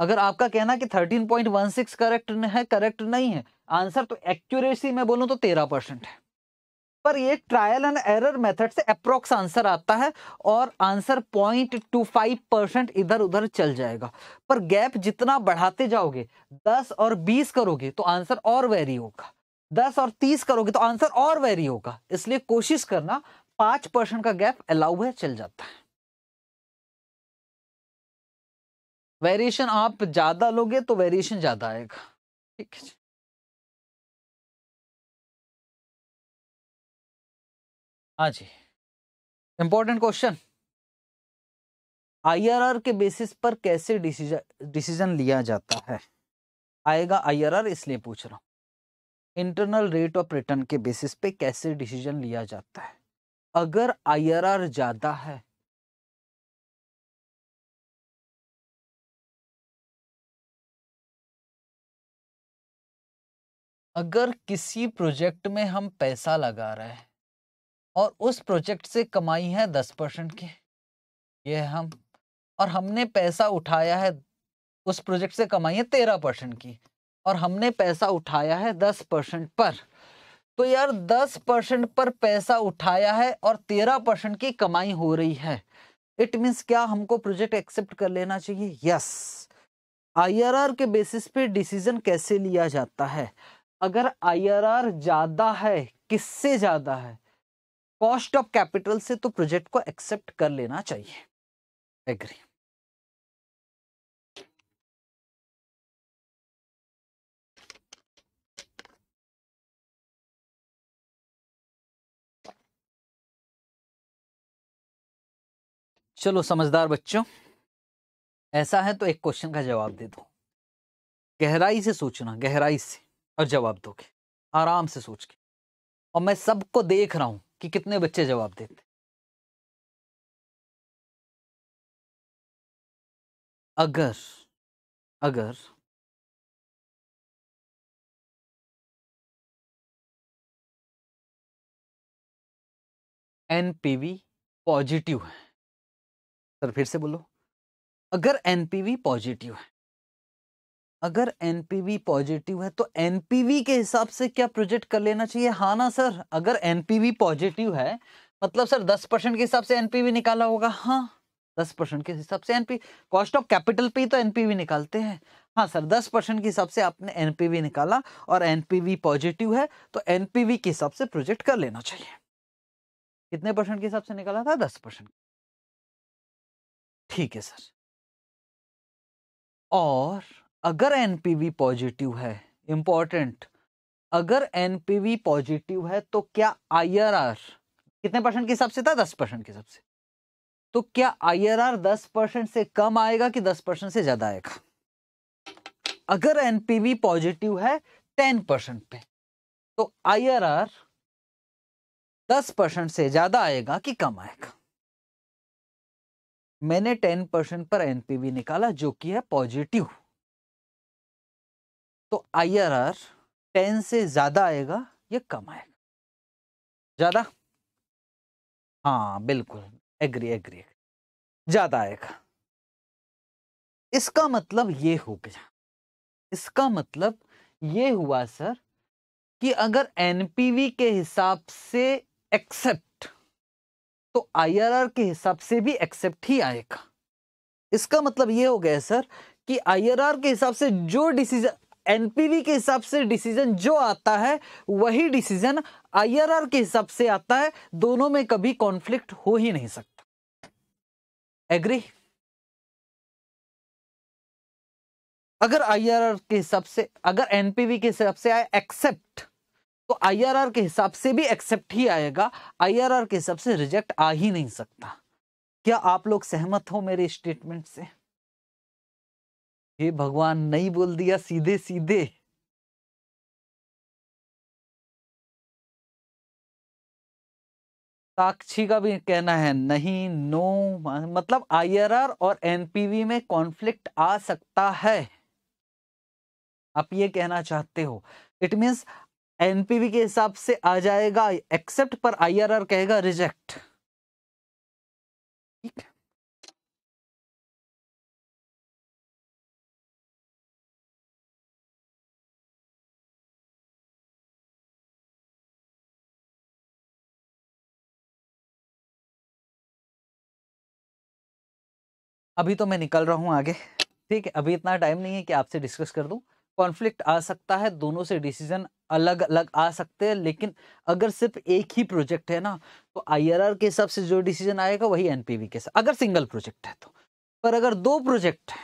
अगर आपका कहना कि 13.16 करेक्ट है करेक्ट नहीं है आंसर तो एक्यूरेसी में बोलूं तो 13 परसेंट है पर ये ट्रायल एंड एरर मेथड से अप्रोक्स आंसर आता है और answer point two five percent इधर उधर चल जाएगा पर गैप जितना बढ़ाते जाओगे दस और बीस करोगे तो आंसर और वेरी होगा दस और तीस करोगे तो आंसर और वेरी होगा इसलिए कोशिश करना पांच परसेंट का गैप अलाउ है चल जाता है वेरिएशन आप ज्यादा लोगे तो वेरिएशन ज्यादा आएगा ठीक है हाँ जी इंपॉर्टेंट क्वेश्चन आईआरआर के बेसिस पर कैसे डिसीजन डिसीजन लिया जाता है आएगा आईआरआर इसलिए पूछ रहा हूँ इंटरनल रेट ऑफ रिटर्न के बेसिस पे कैसे डिसीजन लिया जाता है अगर आईआरआर ज़्यादा है अगर किसी प्रोजेक्ट में हम पैसा लगा रहे हैं और उस प्रोजेक्ट से कमाई है दस परसेंट की ये हम और हमने पैसा उठाया है उस प्रोजेक्ट से कमाई है तेरह परसेंट की और हमने पैसा उठाया है दस परसेंट पर तो यार दस परसेंट पर पैसा उठाया है और तेरह परसेंट की कमाई हो रही है इट मीन्स क्या हमको प्रोजेक्ट एक्सेप्ट कर लेना चाहिए यस yes. आईआरआर के बेसिस पे डिसीजन कैसे लिया जाता है अगर आईआरआर ज्यादा है किससे ज्यादा है कॉस्ट ऑफ कैपिटल से तो प्रोजेक्ट को एक्सेप्ट कर लेना चाहिए एग्री चलो समझदार बच्चों ऐसा है तो एक क्वेश्चन का जवाब दे दो गहराई से सोचना गहराई से और जवाब दोगे आराम से सोच के और मैं सबको देख रहा हूं कि कितने बच्चे जवाब देते अगर अगर एनपीवी पॉजिटिव है सर फिर से बोलो अगर एनपीवी पॉजिटिव है अगर एनपीवी पॉजिटिव है तो एनपीवी के हिसाब से क्या प्रोजेक्ट कर लेना चाहिए हाँ ना सर अगर एनपीवी पॉजिटिव है मतलब सर दस परसेंट के हिसाब से एनपीवी निकाला होगा हाँ दस परसेंट के हिसाब से एनपी कॉस्ट ऑफ कैपिटल पे तो एनपीवी निकालते हैं हाँ सर दस परसेंट के हिसाब से आपने एनपीवी निकाला और एनपीवी पॉजिटिव है तो एनपीवी के हिसाब से प्रोजेक्ट कर लेना चाहिए कितने परसेंट के हिसाब से निकाला था दस परसेंट ठीक है सर और अगर एनपीवी पॉजिटिव है इंपॉर्टेंट अगर एनपीवी पॉजिटिव है तो क्या आईआरआर कितने परसेंट के हिसाब से था दस परसेंट के हिसाब से तो क्या आईआरआर दस परसेंट से कम आएगा कि दस परसेंट से ज्यादा आएगा अगर एनपीवी पॉजिटिव है टेन परसेंट पे तो आईआरआर दस परसेंट से ज्यादा आएगा कि कम आएगा मैंने टेन परसेंट पर एनपीवी निकाला जो कि है पॉजिटिव तो आई आर आर टेन से ज़्यादा आएगा या कम आएगा ज़्यादा हाँ बिल्कुल एग्री एग्री ज़्यादा आएगा इसका मतलब ये हो गया इसका मतलब ये हुआ सर कि अगर एनपीवी के हिसाब से एक्सेप्ट तो आईआरआर के हिसाब से भी एक्सेप्ट ही आएगा इसका मतलब ये हो गया सर कि आईआरआर के हिसाब से जो डिसीजन एनपीवी के हिसाब से डिसीजन जो आता है वही डिसीजन आईआरआर के हिसाब से आता है दोनों में कभी कॉन्फ्लिक्ट हो ही नहीं सकता एग्री अगर आईआरआर के हिसाब से अगर एनपीवी के हिसाब से आए एक्सेप्ट तो आईआरआर के हिसाब से भी एक्सेप्ट ही आएगा आईआरआर के हिसाब से रिजेक्ट आ ही नहीं सकता क्या आप लोग सहमत हो मेरे स्टेटमेंट से हे भगवान नहीं बोल दिया सीधे सीधे साक्षी का भी कहना है नहीं नो मतलब आईआरआर और एनपीवी में कॉन्फ्लिक्ट आ सकता है आप ये कहना चाहते हो इट मीन्स एनपीवी के हिसाब से आ जाएगा एक्सेप्ट पर आईआरआर कहेगा रिजेक्ट ठीक है अभी तो मैं निकल रहा हूँ आगे ठीक है अभी इतना टाइम नहीं है कि आपसे डिस्कस कर दूँ कॉन्फ्लिक्ट आ सकता है दोनों से डिसीजन अलग अलग आ सकते हैं लेकिन अगर सिर्फ एक ही प्रोजेक्ट है ना तो आईआरआर के हिसाब से जो डिसीजन आएगा वही एनपीवी के हिसाब अगर सिंगल प्रोजेक्ट है तो पर अगर दो प्रोजेक्ट है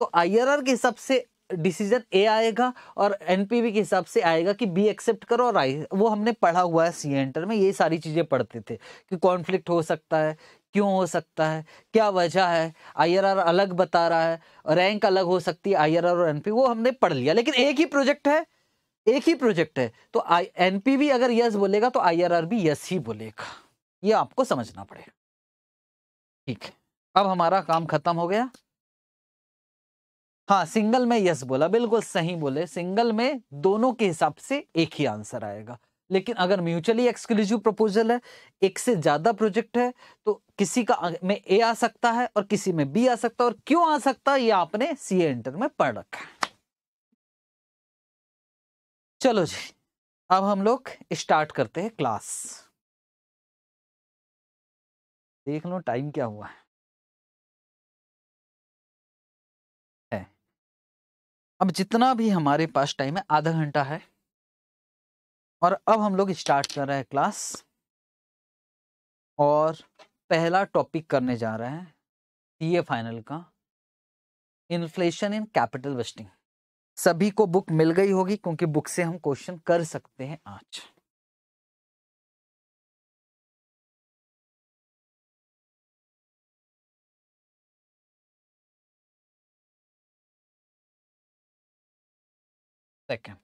तो आईआरआर के हिसाब से डिसीजन ए आएगा और एनपीवी के हिसाब से आएगा कि बी एक्सेप्ट करो और आई वो हमने पढ़ा हुआ है सी एंटर में ये सारी चीज़ें पढ़ते थे कि कॉन्फ्लिक्ट हो सकता है क्यों हो सकता है क्या वजह है आई अलग बता रहा है रैंक अलग हो सकती है आई और एनपी वो हमने पढ़ लिया लेकिन एक ही प्रोजेक्ट है एक ही प्रोजेक्ट है तो एनपी भी अगर यस बोलेगा तो आई भी यस ही बोलेगा ये आपको समझना पड़ेगा ठीक है अब हमारा काम खत्म हो गया हाँ सिंगल में यस बोला बिल्कुल सही बोले सिंगल में दोनों के हिसाब से एक ही आंसर आएगा लेकिन अगर म्यूचुअली एक्सक्लूसिव प्रपोजल है एक से ज़्यादा प्रोजेक्ट है तो किसी का में ए आ सकता है और किसी में बी आ सकता है और क्यों आ सकता है ये आपने सी इंटर में पढ़ रखा है चलो जी अब हम लोग स्टार्ट करते हैं क्लास देख लो टाइम क्या हुआ है अब जितना भी हमारे पास टाइम है आधा घंटा है और अब हम लोग स्टार्ट कर रहे हैं क्लास और पहला टॉपिक करने जा रहे हैं सी फाइनल का इन्फ्लेशन इन कैपिटल वेस्टिंग सभी को बुक मिल गई होगी क्योंकि बुक से हम क्वेश्चन कर सकते हैं आज second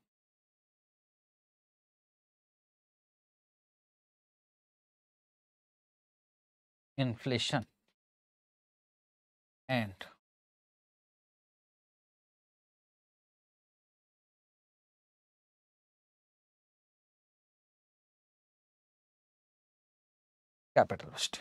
inflation and capitalist.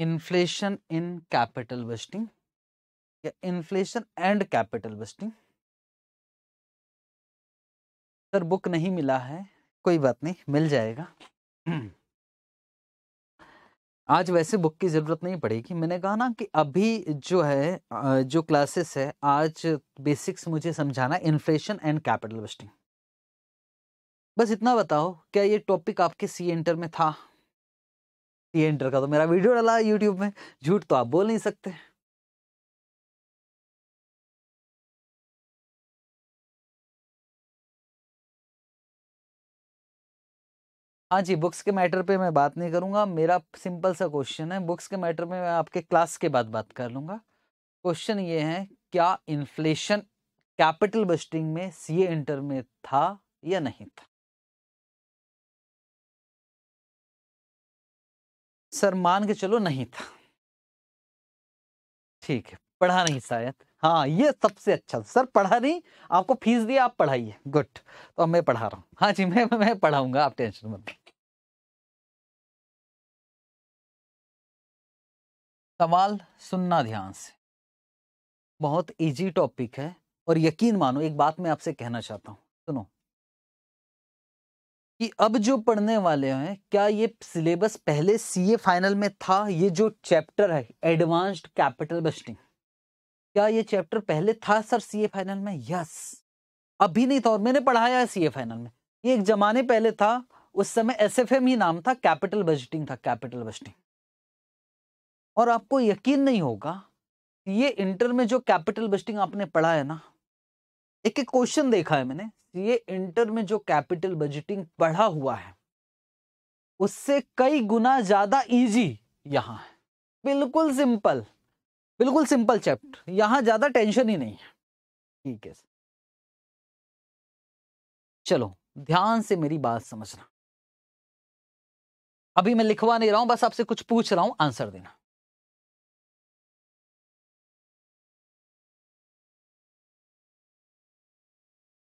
Inflation in capital wasting या inflation and capital wasting sir book नहीं मिला है कोई बात नहीं मिल जाएगा आज वैसे बुक की ज़रूरत नहीं पड़ेगी मैंने कहा ना कि अभी जो है जो क्लासेस है आज बेसिक्स मुझे समझाना इन्फ्लेशन एंड कैपिटल वेस्टिंग बस इतना बताओ क्या ये टॉपिक आपके सी एंटर में था सी एंटर का तो मेरा वीडियो डाला यूट्यूब में झूठ तो आप बोल नहीं सकते हाँ जी बुक्स के मैटर पे मैं बात नहीं करूँगा मेरा सिंपल सा क्वेश्चन है बुक्स के मैटर में मैं आपके क्लास के बाद बात कर लूँगा क्वेश्चन ये है क्या इन्फ्लेशन कैपिटल बस्टिंग में सी इंटर में था या नहीं था सर मान के चलो नहीं था ठीक है पढ़ा नहीं शायद हाँ ये सबसे अच्छा सर पढ़ा नहीं आपको फीस दिया आप पढ़ाइए गुड तो मैं पढ़ा रहा हूँ हाँ जी मैं मैं पढ़ाऊंगा आप टेंशन मत सवाल सुनना ध्यान से बहुत इजी टॉपिक है और यकीन मानो एक बात मैं आपसे कहना चाहता हूँ सुनो कि अब जो पढ़ने वाले हैं क्या ये सिलेबस पहले सीए फाइनल में था ये जो चैप्टर है एडवांस्ड कैपिटल बस्टिंग क्या ये चैप्टर पहले था सर सीए फाइनल में यस अभी नहीं था और मैंने पढ़ाया है सीए फाइनल में ये एक जमाने पहले था उस समय एसएफएम ही नाम था कैपिटल बजटिंग था कैपिटल बजटिंग और आपको यकीन नहीं होगा ये इंटर में जो कैपिटल बजटिंग आपने पढ़ा है ना एक एक क्वेश्चन देखा है मैंने ये इंटर में जो कैपिटल बजटिंग पढ़ा हुआ है उससे कई गुना ज्यादा इजी यहाँ है बिल्कुल सिंपल बिल्कुल सिंपल चैप्टर यहाँ ज्यादा टेंशन ही नहीं है ठीक है चलो ध्यान से मेरी बात समझना अभी मैं लिखवा नहीं रहा हूं बस आपसे कुछ पूछ रहा हूं आंसर देना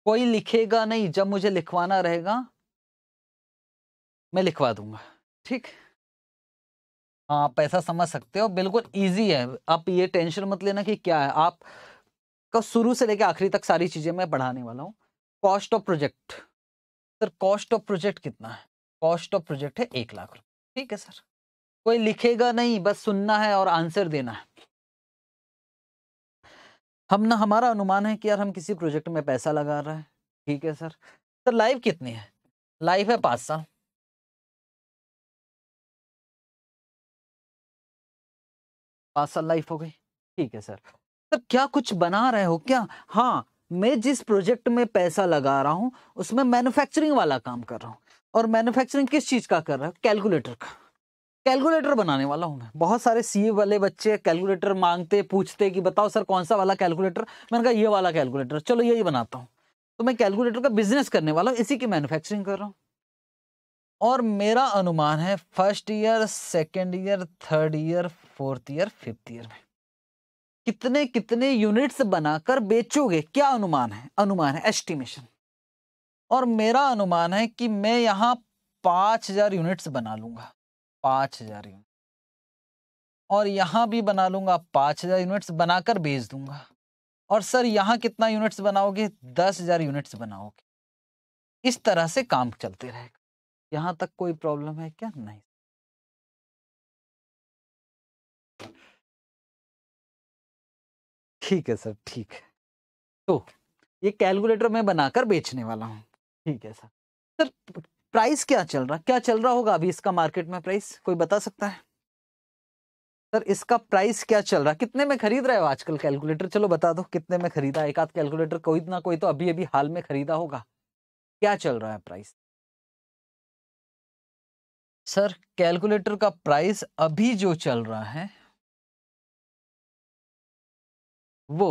कोई लिखेगा नहीं जब मुझे लिखवाना रहेगा मैं लिखवा दूंगा ठीक हाँ आप ऐसा समझ सकते हो बिल्कुल इजी है आप ये टेंशन मत लेना कि क्या है आप का शुरू से लेकर आखिरी तक सारी चीज़ें मैं पढ़ाने वाला हूँ cost of project sir cost of project कितना है कॉस्ट ऑफ प्रोजेक्ट है एक लाख रुपये ठीक है सर कोई लिखेगा नहीं बस सुनना है और आंसर देना है हम ना हमारा अनुमान है कि यार हम किसी प्रोजेक्ट में पैसा लगा रहे हैं ठीक है सर सर लाइफ कितनी है लाइफ है पाँच साल पाँच साल लाइफ हो गई ठीक है सर सर क्या कुछ बना रहे हो क्या हाँ मैं जिस प्रोजेक्ट में पैसा लगा रहा हूँ उसमें मैन्युफैक्चरिंग वाला काम कर रहा हूँ और मैन्युफैक्चरिंग किस चीज़ का कर रहा है कैलकुलेटर का कैलकुलेटर बनाने वाला हूँ मैं बहुत सारे सी वाले बच्चे कैलकुलेटर मांगते पूछते कि बताओ सर कौन सा वाला कैलकुलेटर मैंने कहा ये वाला कैलकुलेटर चलो यही बनाता हूँ तो मैं कैलकुलेटर का बिजनेस करने वाला हूँ इसी की मैन्युफैक्चरिंग कर रहा हूँ और मेरा अनुमान है first year second year third year fourth year fifth year में कितने कितने यूनिट्स बनाकर बेचोगे क्या अनुमान है अनुमान है एस्टिमेशन और मेरा अनुमान है कि मैं यहाँ पाँच हजार यूनिट्स बना लूंगा पाँच हजार यूनिट और यहाँ भी बना लूँगा पाँच हजार यूनिट्स बनाकर भेज दूंगा और सर यहाँ कितना यूनिट्स बनाओगे दस हजार यूनिट्स बनाओगे इस तरह से काम चलते रहेगा यहाँ तक कोई प्रॉब्लम है क्या नहीं ठीक है सर ठीक है तो ये कैलकुलेटर मैं बनाकर बेचने वाला हूँ ठीक है सर सर प्राइस क्या चल रहा क्या चल रहा होगा अभी इसका मार्केट में प्राइस कोई बता सकता है सर इसका प्राइस क्या चल रहा कितने में खरीद रहे हो आजकल कैलकुलेटर चलो बता दो कितने में खरीदा एक आध कैलकुलेटर कोई ना कोई तो अभी अभी हाल में खरीदा होगा क्या चल रहा है प्राइस सर कैलकुलेटर का प्राइस अभी जो चल रहा है वो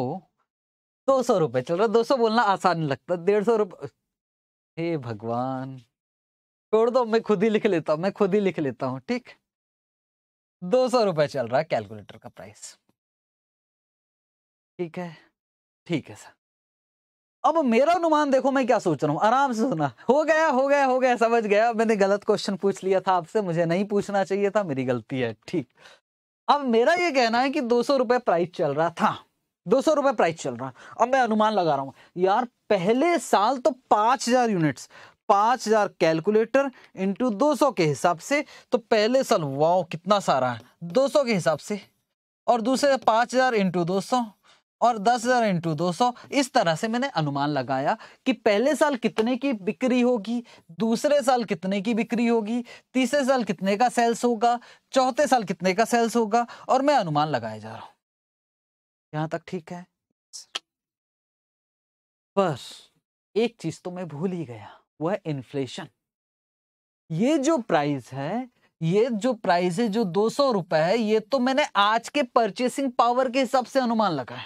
दो सौ रुपये चल रहा दो सौ बोलना आसान लगता डेढ़ सौ रुपये हे भगवान छोड़ दो मैं खुद ही लिख लेता हूं मैं खुद ही लिख लेता हूं ठीक दो सौ रुपए चल रहा है कैलकुलेटर का प्राइस ठीक है ठीक है सर अब मेरा अनुमान देखो मैं क्या सोच रहा हूँ आराम से सुना हो गया हो गया हो गया समझ गया मैंने गलत क्वेश्चन पूछ लिया था आपसे मुझे नहीं पूछना चाहिए था मेरी गलती है ठीक अब मेरा ये कहना है कि दो सौ रुपये प्राइस चल रहा था दो सौ रुपये प्राइस चल रहा अब मैं अनुमान लगा रहा हूँ यार पहले साल तो पाँच हजार यूनिट्स पाँच हज़ार कैलकुलेटर इंटू दो सौ के हिसाब से तो पहले साल वाओ कितना सारा है दो सौ के हिसाब से और दूसरे पाँच हज़ार इंटू दो सौ और दस हज़ार इंटू दो सौ इस तरह से मैंने अनुमान लगाया कि पहले साल कितने की बिक्री होगी दूसरे साल कितने की बिक्री होगी तीसरे साल कितने का सेल्स होगा चौथे साल कितने का सेल्स होगा और मैं अनुमान लगाए जा रहा हूं यहां तक ठीक है पर एक चीज़ तो मैं भूल ही गया वो है इन्फ्लेशन ये जो प्राइस है ये जो प्राइस है जो दो सौ रुपए है ये तो मैंने आज के परचेसिंग पावर के हिसाब से अनुमान लगाया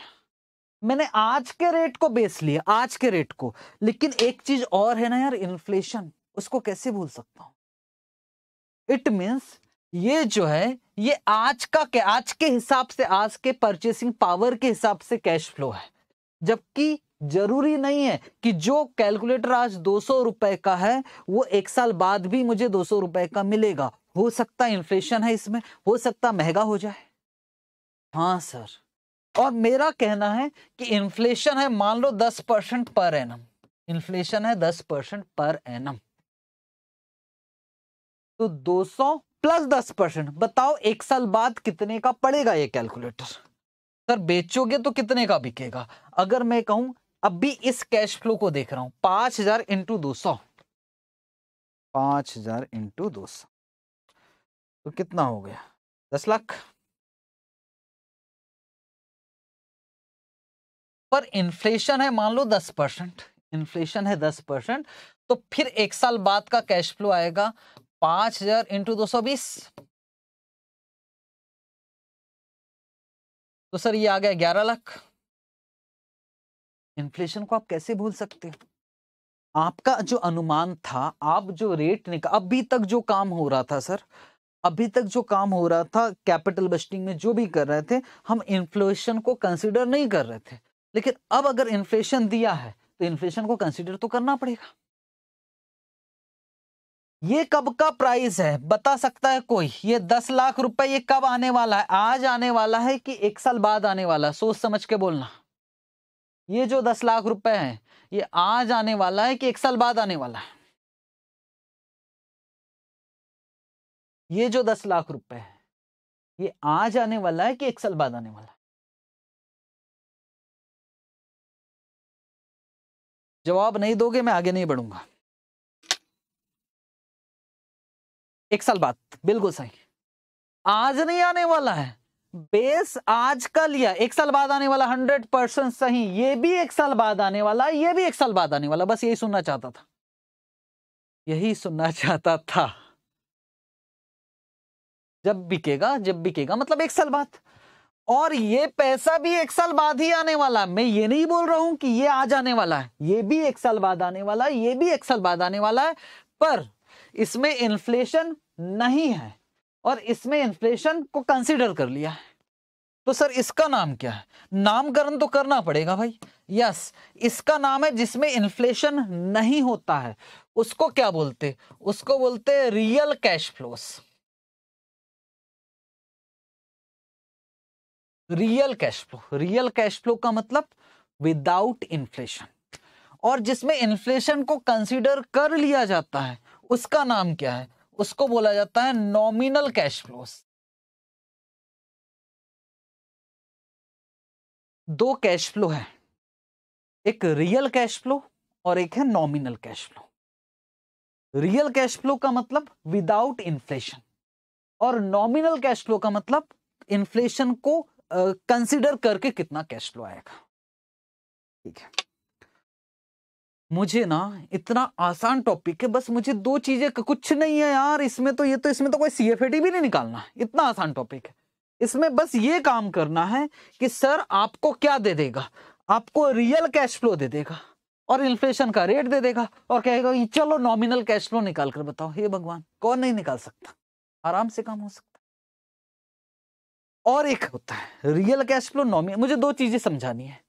मैंने आज के रेट को बेस लिया आज के रेट को लेकिन एक चीज और है ना यार इन्फ्लेशन उसको कैसे भूल सकता हूं इट मीन्स ये जो है ये आज का क्या आज के हिसाब से आज के परचेसिंग पावर के हिसाब से कैश फ्लो है जबकि जरूरी नहीं है कि जो कैलकुलेटर आज दो सौ रुपए का है वो एक साल बाद भी मुझे दो सौ रुपए का मिलेगा हो सकता इन्फ्लेशन है इसमें हो सकता महंगा हो जाए हाँ सर और मेरा कहना है कि इन्फ्लेशन है मान लो दस परसेंट पर एनम इन्फ्लेशन है दस परसेंट पर एनम तो 200 प्लस दस परसेंट बताओ एक साल बाद कितने का पड़ेगा ये कैलकुलेटर सर बेचोगे तो कितने का बिकेगा अगर मैं कहूं अब भी इस कैश फ्लो को देख रहा हूं पांच हजार इंटू दो सौ पांच हजार इंटू दो सौ तो कितना हो गया दस लाख पर इन्फ्लेशन है मान लो दस परसेंट इन्फ्लेशन है दस परसेंट तो फिर एक साल बाद का कैश फ्लो आएगा पांच हजार इंटू दो सौ बीस तो सर ये आ गया ग्यारह लाख इन्फ्लेशन को आप कैसे भूल सकते हैं आपका जो अनुमान था आप जो रेट निकाल अभी तक जो काम हो रहा था सर अभी तक जो काम हो रहा था कैपिटल बस्टिंग में जो भी कर रहे थे हम इन्फ्लेशन को कंसिडर नहीं कर रहे थे लेकिन अब अगर इन्फ्लेशन दिया है तो इन्फ्लेशन को कंसिडर तो करना पड़ेगा ये कब का प्राइस है बता सकता है कोई ये दस लाख रुपए ये कब आने वाला है आज आने वाला है कि एक साल बाद आने वाला सोच समझ के बोलना ये जो दस लाख रुपए है ये आज आने वाला है कि एक साल बाद आने वाला है ये जो दस लाख रुपए है ये आज आने वाला है कि एक साल बाद आने वाला है जवाब नहीं दोगे मैं आगे नहीं बढ़ूंगा एक साल बाद बिल्कुल सही आज नहीं आने वाला है बेस आजकल या एक साल बाद आने वाला हंड्रेड परसेंट सही ये भी एक साल बाद आने वाला ये भी एक साल बाद आने वाला बस यही सुनना चाहता था यही सुनना चाहता था जब बिकेगा जब बिकेगा मतलब एक साल बाद और ये पैसा भी एक साल बाद ही आने वाला मैं ये नहीं बोल रहा हूं कि ये आज आने वाला है ये भी एक साल बाद आने वाला है ये भी एक साल बाद आने वाला है पर इसमें इन्फ्लेशन नहीं है और इसमें इन्फ्लेशन को कंसिडर कर लिया है तो सर इसका नाम क्या है नामकरण तो करना पड़ेगा भाई यस इसका नाम है जिसमें इन्फ्लेशन नहीं होता है उसको क्या बोलते उसको बोलते real cash flows real cash flow real cash flow का मतलब विदाउट इन्फ्लेशन और जिसमें इन्फ्लेशन को कंसीडर कर लिया जाता है उसका नाम क्या है उसको बोला जाता है नॉमिनल कैश फ्लोस दो कैश फ्लो है एक रियल कैश फ्लो और एक है nominal cash flow real cash flow का मतलब विदाउट इन्फ्लेशन और नॉमिनल कैश फ्लो का मतलब इन्फ्लेशन को कंसिडर uh, करके कितना कैश फ्लो आएगा ठीक है मुझे ना इतना आसान टॉपिक है बस मुझे दो चीजें कुछ नहीं है यार इसमें तो ये तो इसमें तो कोई सीएफएटी भी नहीं निकालना इतना आसान टॉपिक है इसमें बस ये काम करना है कि सर आपको क्या दे देगा आपको रियल कैश फ्लो दे देगा और इन्फ्लेशन का रेट दे देगा और कहेगा कि चलो नॉमिनल कैश फ्लो निकाल कर बताओ हे भगवान कौन नहीं निकाल सकता आराम से काम हो सकता और एक होता है रियल कैश फ्लो नॉमिनल मुझे दो चीजें समझानी है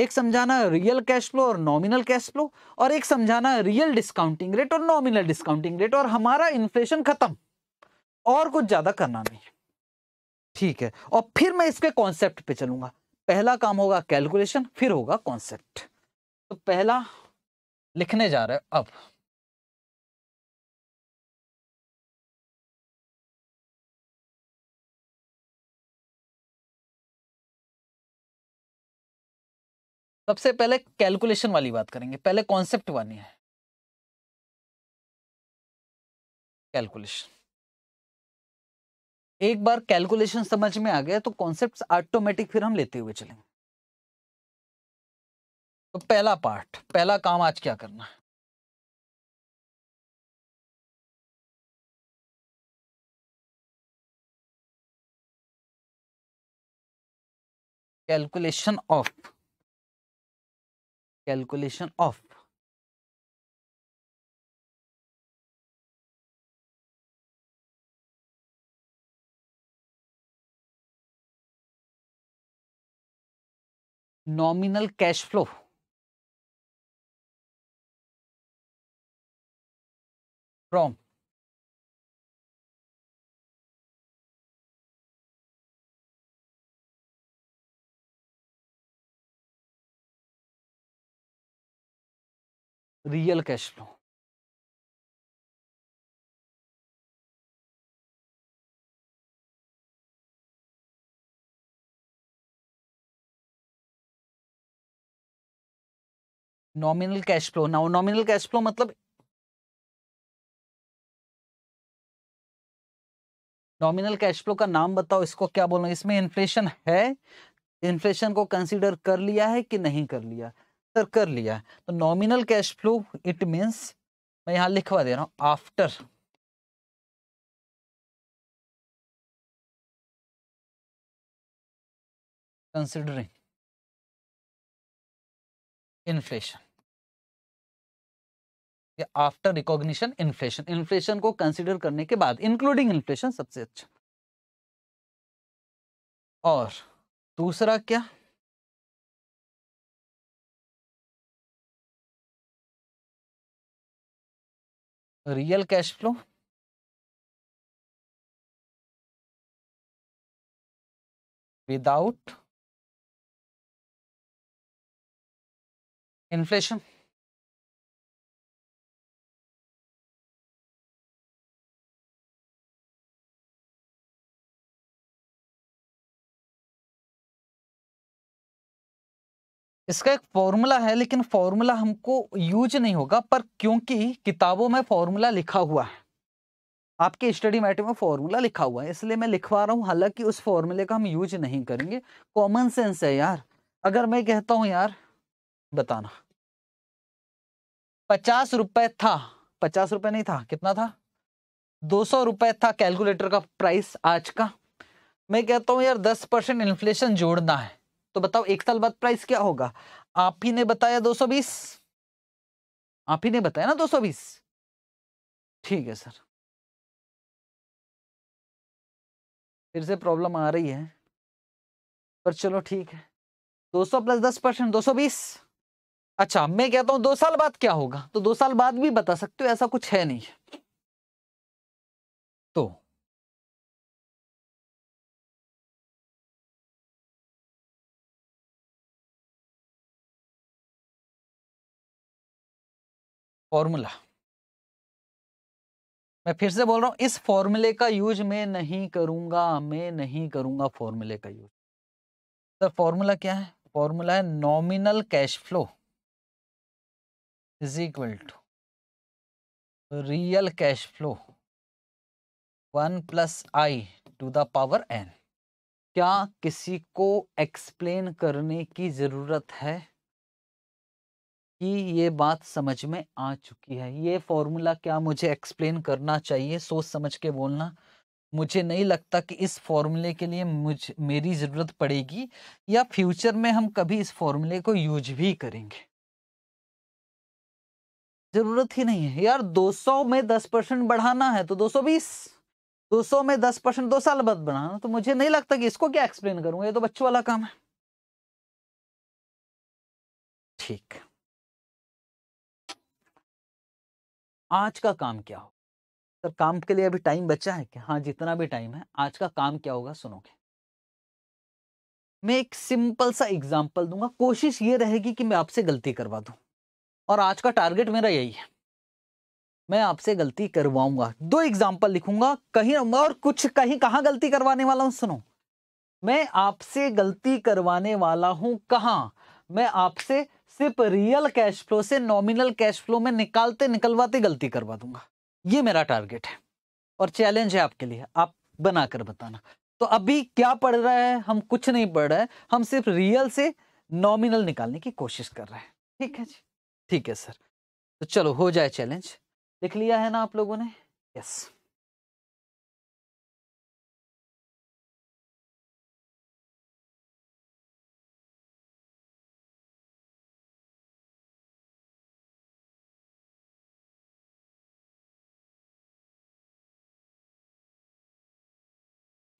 एक समझाना रियल कैश फ्लो और नॉमिनल कैश फ्लो और एक समझाना रियल डिस्काउंटिंग रेट और नॉमिनल डिस्काउंटिंग रेट और हमारा इन्फ्लेशन खत्म और कुछ ज्यादा करना नहीं है ठीक है और फिर मैं इसके कॉन्सेप्ट पे चलूंगा पहला काम होगा कैलकुलेशन फिर होगा कॉन्सेप्ट तो पहला लिखने जा रहे अब सबसे पहले कैलकुलेशन वाली बात करेंगे पहले कॉन्सेप्ट वाली है कैलकुलेशन एक बार कैलकुलेशन समझ में आ गया तो कॉन्सेप्ट ऑटोमेटिक फिर हम लेते हुए चलेंगे तो पहला पार्ट पहला काम आज क्या करना है calculation of calculation of nominal cash flow. from real cash flow nominal cash flow now nominal cash flow मतलब नॉमिनल कैश फ्लो का नाम बताओ इसको क्या बोलना इसमें इन्फ्लेशन है इन्फ्लेशन को कंसीडर कर लिया है कि नहीं कर लिया सर कर लिया तो nominal cash flow it means मैं यहां लिखवा दे रहा हूं after considering inflation after recognition inflation inflation को कंसिडर करने के बाद इंक्लूडिंग इन्फ्लेशन सबसे अच्छा और दूसरा क्या real cash flow without inflation इसका एक फॉर्मूला है लेकिन फॉर्मूला हमको यूज नहीं होगा पर क्योंकि किताबों में फॉर्मूला लिखा हुआ है आपके स्टडी मैटर में फॉर्मूला लिखा हुआ है इसलिए मैं लिखवा रहा हूं हालांकि उस फॉर्मूले का हम यूज नहीं करेंगे कॉमन सेंस है यार अगर मैं कहता हूँ यार बताना पचास रुपए था पचास रुपए नहीं था कितना था दो सौ रुपए था कैलकुलेटर का प्राइस आज का मैं कहता हूं यार दस परसेंट इन्फ्लेशन जोड़ना है तो बताओ एक साल बाद प्राइस क्या होगा आप ही ने बताया 220 आप ही ने बताया ना 220 ठीक है सर फिर से प्रॉब्लम आ रही है पर चलो ठीक है 200 प्लस दस परसेंट दो अच्छा मैं कहता हूं दो साल बाद क्या होगा तो दो साल बाद भी बता सकते हो ऐसा कुछ है नहीं फॉर्मूला मैं फिर से बोल रहा हूं इस फॉर्मूले का यूज मैं नहीं करूंगा मैं नहीं करूंगा फॉर्मूले का यूज सर फॉर्मूला क्या है फॉर्मूला है nominal cash flow is equal to real cash flow one plus i to the power n क्या किसी को एक्सप्लेन करने की ज़रूरत है कि ये बात समझ में आ चुकी है ये फॉर्मूला क्या मुझे एक्सप्लेन करना चाहिए सोच समझ के बोलना मुझे नहीं लगता कि इस फॉर्मूले के लिए मुझ मेरी ज़रूरत पड़ेगी या फ्यूचर में हम कभी इस फॉर्मूले को यूज भी करेंगे ज़रूरत ही नहीं है यार 200 में 10 परसेंट बढ़ाना है तो 220 200 में 10 परसेंट दो साल बाद बढ़ाना तो मुझे नहीं लगता कि इसको क्या एक्सप्लेन करूंगा ये तो बच्चों वाला काम है ठीक आज का काम क्या हो सर काम के लिए अभी टाइम बचा है कि हाँ जितना भी टाइम है आज का काम क्या होगा सुनोगे मैं एक सिंपल सा एग्जाम्पल दूंगा कोशिश ये रहेगी कि मैं आपसे गलती करवा दूं और आज का टारगेट मेरा यही है मैं आपसे गलती करवाऊंगा दो एग्जाम्पल लिखूंगा कहीं और कुछ कहीं कहाँ गलती करवाने वाला हूँ सुनो मैं आपसे गलती करवाने वाला हूं कहा मैं आपसे सिर्फ रियल कैश फ्लो से नॉमिनल कैश फ्लो में निकालते निकलवाते गलती करवा दूंगा ये मेरा टारगेट है और चैलेंज है आपके लिए आप बना कर बताना तो अभी क्या पढ़ रहा है हम कुछ नहीं पढ़ रहे हम सिर्फ रियल से नॉमिनल निकालने की कोशिश कर रहे हैं ठीक है जी ठीक है सर तो चलो हो जाए चैलेंज लिख लिया है ना आप लोगों ने yes yes.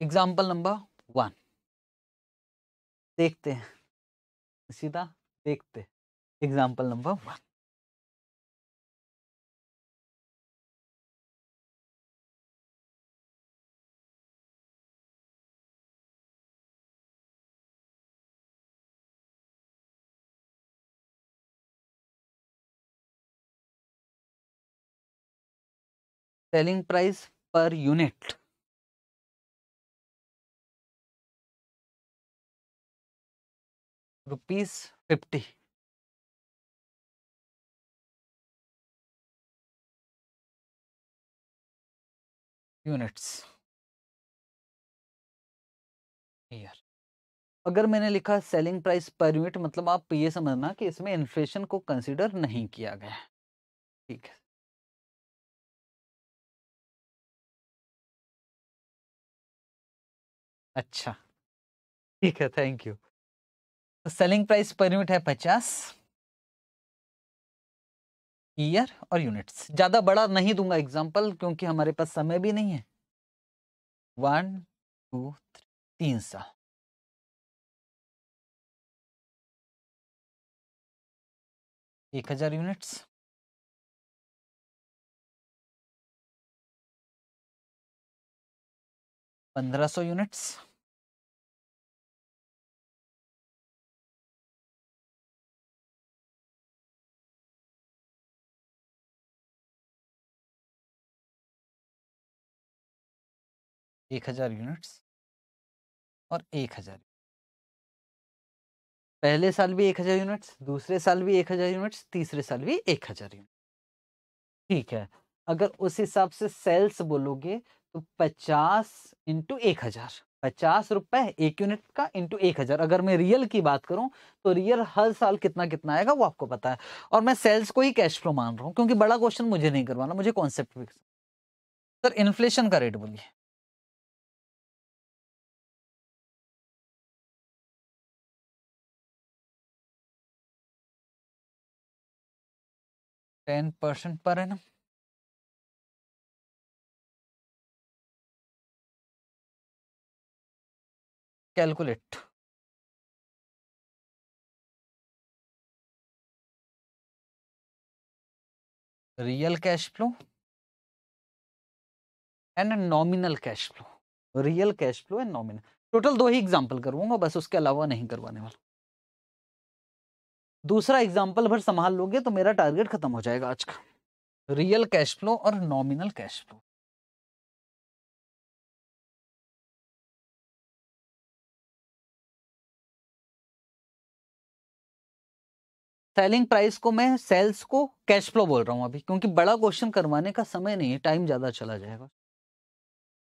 Example number one देखते हैं सीधा देखते example number one selling price per unit rupees fifty units अगर मैंने लिखा सेलिंग प्राइस पर यूनिट मतलब आप ये समझना कि इसमें इन्फ्लेशन को कंसिडर नहीं किया गया ठीक है अच्छा ठीक है thank you selling price per unit है पचास ईयर और यूनिट्स ज़्यादा बड़ा नहीं दूंगा एग्जाम्पल क्योंकि हमारे पास समय भी नहीं है वन टू थ्री तीन साल एक हजार यूनिट्स पंद्रह सौ यूनिट्स एक हज़ार यूनिट्स और एक हज़ार पहले साल भी एक हज़ार यूनिट्स दूसरे साल भी एक हज़ार यूनिट्स तीसरे साल भी एक हज़ार यूनिट ठीक है अगर उस हिसाब से सेल्स बोलोगे तो पचास इंटू एक हज़ार पचास रुपए एक यूनिट का इंटू एक हज़ार अगर मैं रियल की बात करूं तो रियल हर साल कितना कितना आएगा वो आपको पता है और मैं सेल्स को ही कैश फ्लो मान रहा हूं क्योंकि बड़ा क्वेश्चन मुझे नहीं करवाना मुझे कॉन्सेप्ट सर इन्फ्लेशन का रेट बोलिए टेन परसेंट पर है ना calculate real cash flow and nominal cash flow real cash flow and nominal total दो ही एग्जांपल करवाऊंगा बस उसके अलावा नहीं करवाने वाला दूसरा एग्जाम्पल भर संभाल लोगे तो मेरा टारगेट खत्म हो जाएगा आज का रियल कैश फ्लो और nominal cash flow selling price को मैं सेल्स को कैश फ्लो बोल रहा हूं अभी क्योंकि बड़ा क्वेश्चन करवाने का समय नहीं है टाइम ज़्यादा चला जाएगा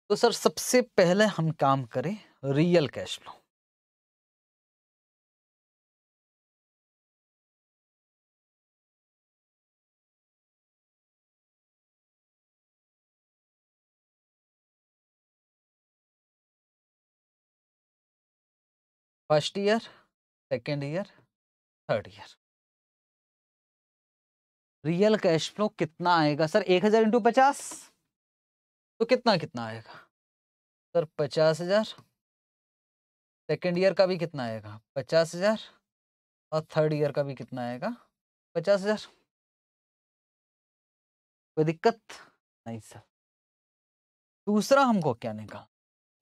तो सर सबसे पहले हम काम करें real cash flow first year second year third year real cash flow कितना आएगा सर एक हजार इंटू पचास तो कितना कितना आएगा सर पचास हजार सेकेंड ईयर का भी कितना आएगा पचास हजार और थर्ड ईयर का भी कितना आएगा पचास हजार कोई दिक्कत नहीं सर दूसरा हमको क्या निकाल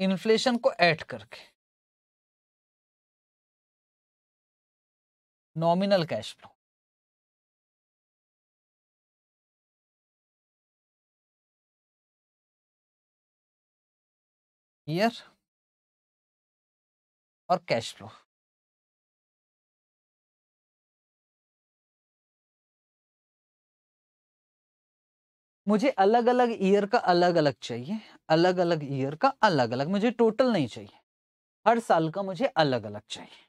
इन्फ्लेशन को ऐड करके नॉमिनल कैश फ्लो ईयर और कैश फ्लो मुझे अलग अलग ईयर का अलग अलग चाहिए अलग अलग ईयर का अलग अलग मुझे टोटल नहीं चाहिए हर साल का मुझे अलग अलग चाहिए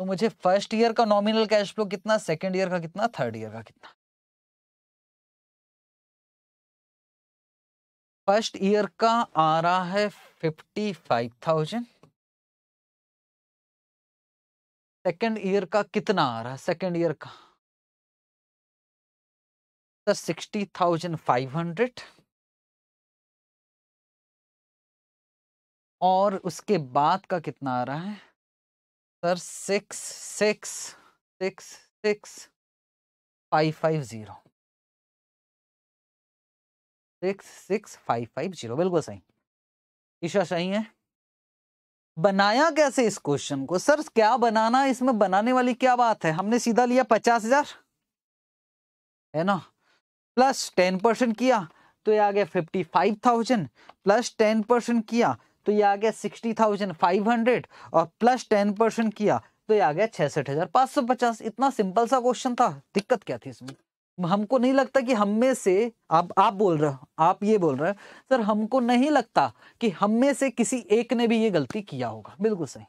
तो मुझे फर्स्ट ईयर का नॉमिनल कैश फ्लो कितना सेकेंड ईयर का कितना थर्ड ईयर का कितना फर्स्ट ईयर का आ रहा है fifty five thousand second year का कितना आ रहा है सेकेंड ईयर का sir sixty thousand five hundred और उसके बाद का कितना आ रहा है sir six six six six five five zero six six five five zero बिल्कुल सही ईशा सही है बनाया कैसे इस क्वेश्चन को सर क्या बनाना इसमें बनाने वाली क्या बात है हमने सीधा लिया पचास हजार है ना प्लस टेन परसेंट किया तो ये आ गया fifty five thousand plus ten percent किया तो ये आ गया सिक्सटी थाउजेंड फाइव हंड्रेड और प्लस टेन परसेंट किया तो ये आ गया छसठ हजार पाँच सौ पचास इतना सिंपल सा क्वेश्चन था दिक्कत क्या थी इसमें हमको नहीं लगता कि हम में से आप आप बोल रहे हो आप ये बोल रहे हो सर हमको नहीं लगता कि हम में से किसी एक ने भी ये गलती किया होगा बिल्कुल सही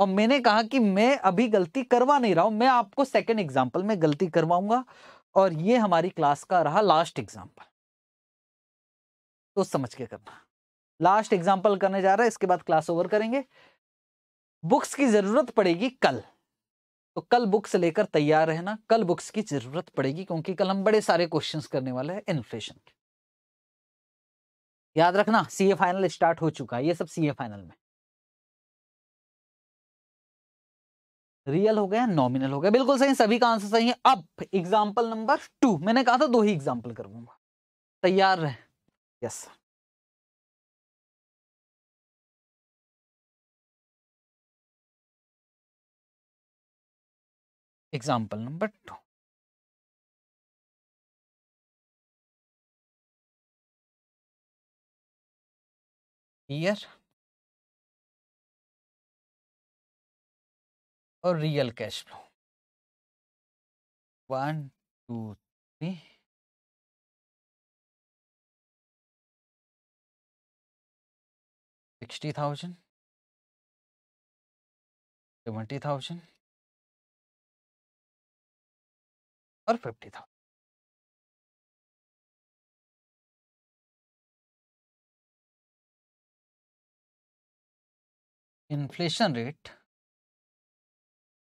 और मैंने कहा कि मैं अभी गलती करवा नहीं रहा हूं मैं आपको सेकंड एग्जाम्पल में गलती करवाऊंगा और ये हमारी क्लास का रहा लास्ट एग्जाम्पल तो समझ के करना लास्ट एग्जाम्पल करने जा रहा है इसके बाद क्लास ओवर करेंगे बुक्स की ज़रूरत पड़ेगी कल तो कल बुक्स लेकर तैयार रहना कल बुक्स की ज़रूरत पड़ेगी क्योंकि कल हम बड़े सारे क्वेश्चन करने वाले हैं इन्फ्लेशन के याद रखना सीए फाइनल स्टार्ट हो चुका है ये सब सीए फाइनल में रियल हो गया नॉमिनल हो गया बिल्कुल सही सभी का आंसर सही है अब एग्जाम्पल नंबर टू मैंने कहा था दो ही एग्जाम्पल करूंगा तैयार रहे yes yes. Example number two year और real cash flow one two three sixty thousand seventy thousand और फिफ्टी थाउजेंड इन्फ्लेशन रेट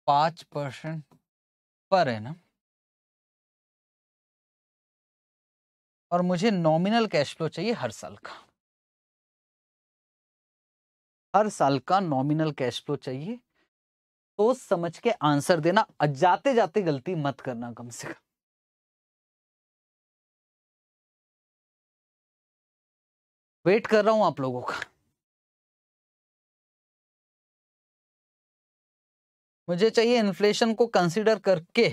पांच परसेंट पर है ना और मुझे नॉमिनल कैश फ्लो चाहिए हर साल का हर साल का नॉमिनल कैश फ्लो चाहिए सोच तो समझ के आंसर देना जाते जाते गलती मत करना कम से कम वेट कर रहा हूं आप लोगों का मुझे चाहिए इन्फ्लेशन को कंसीडर करके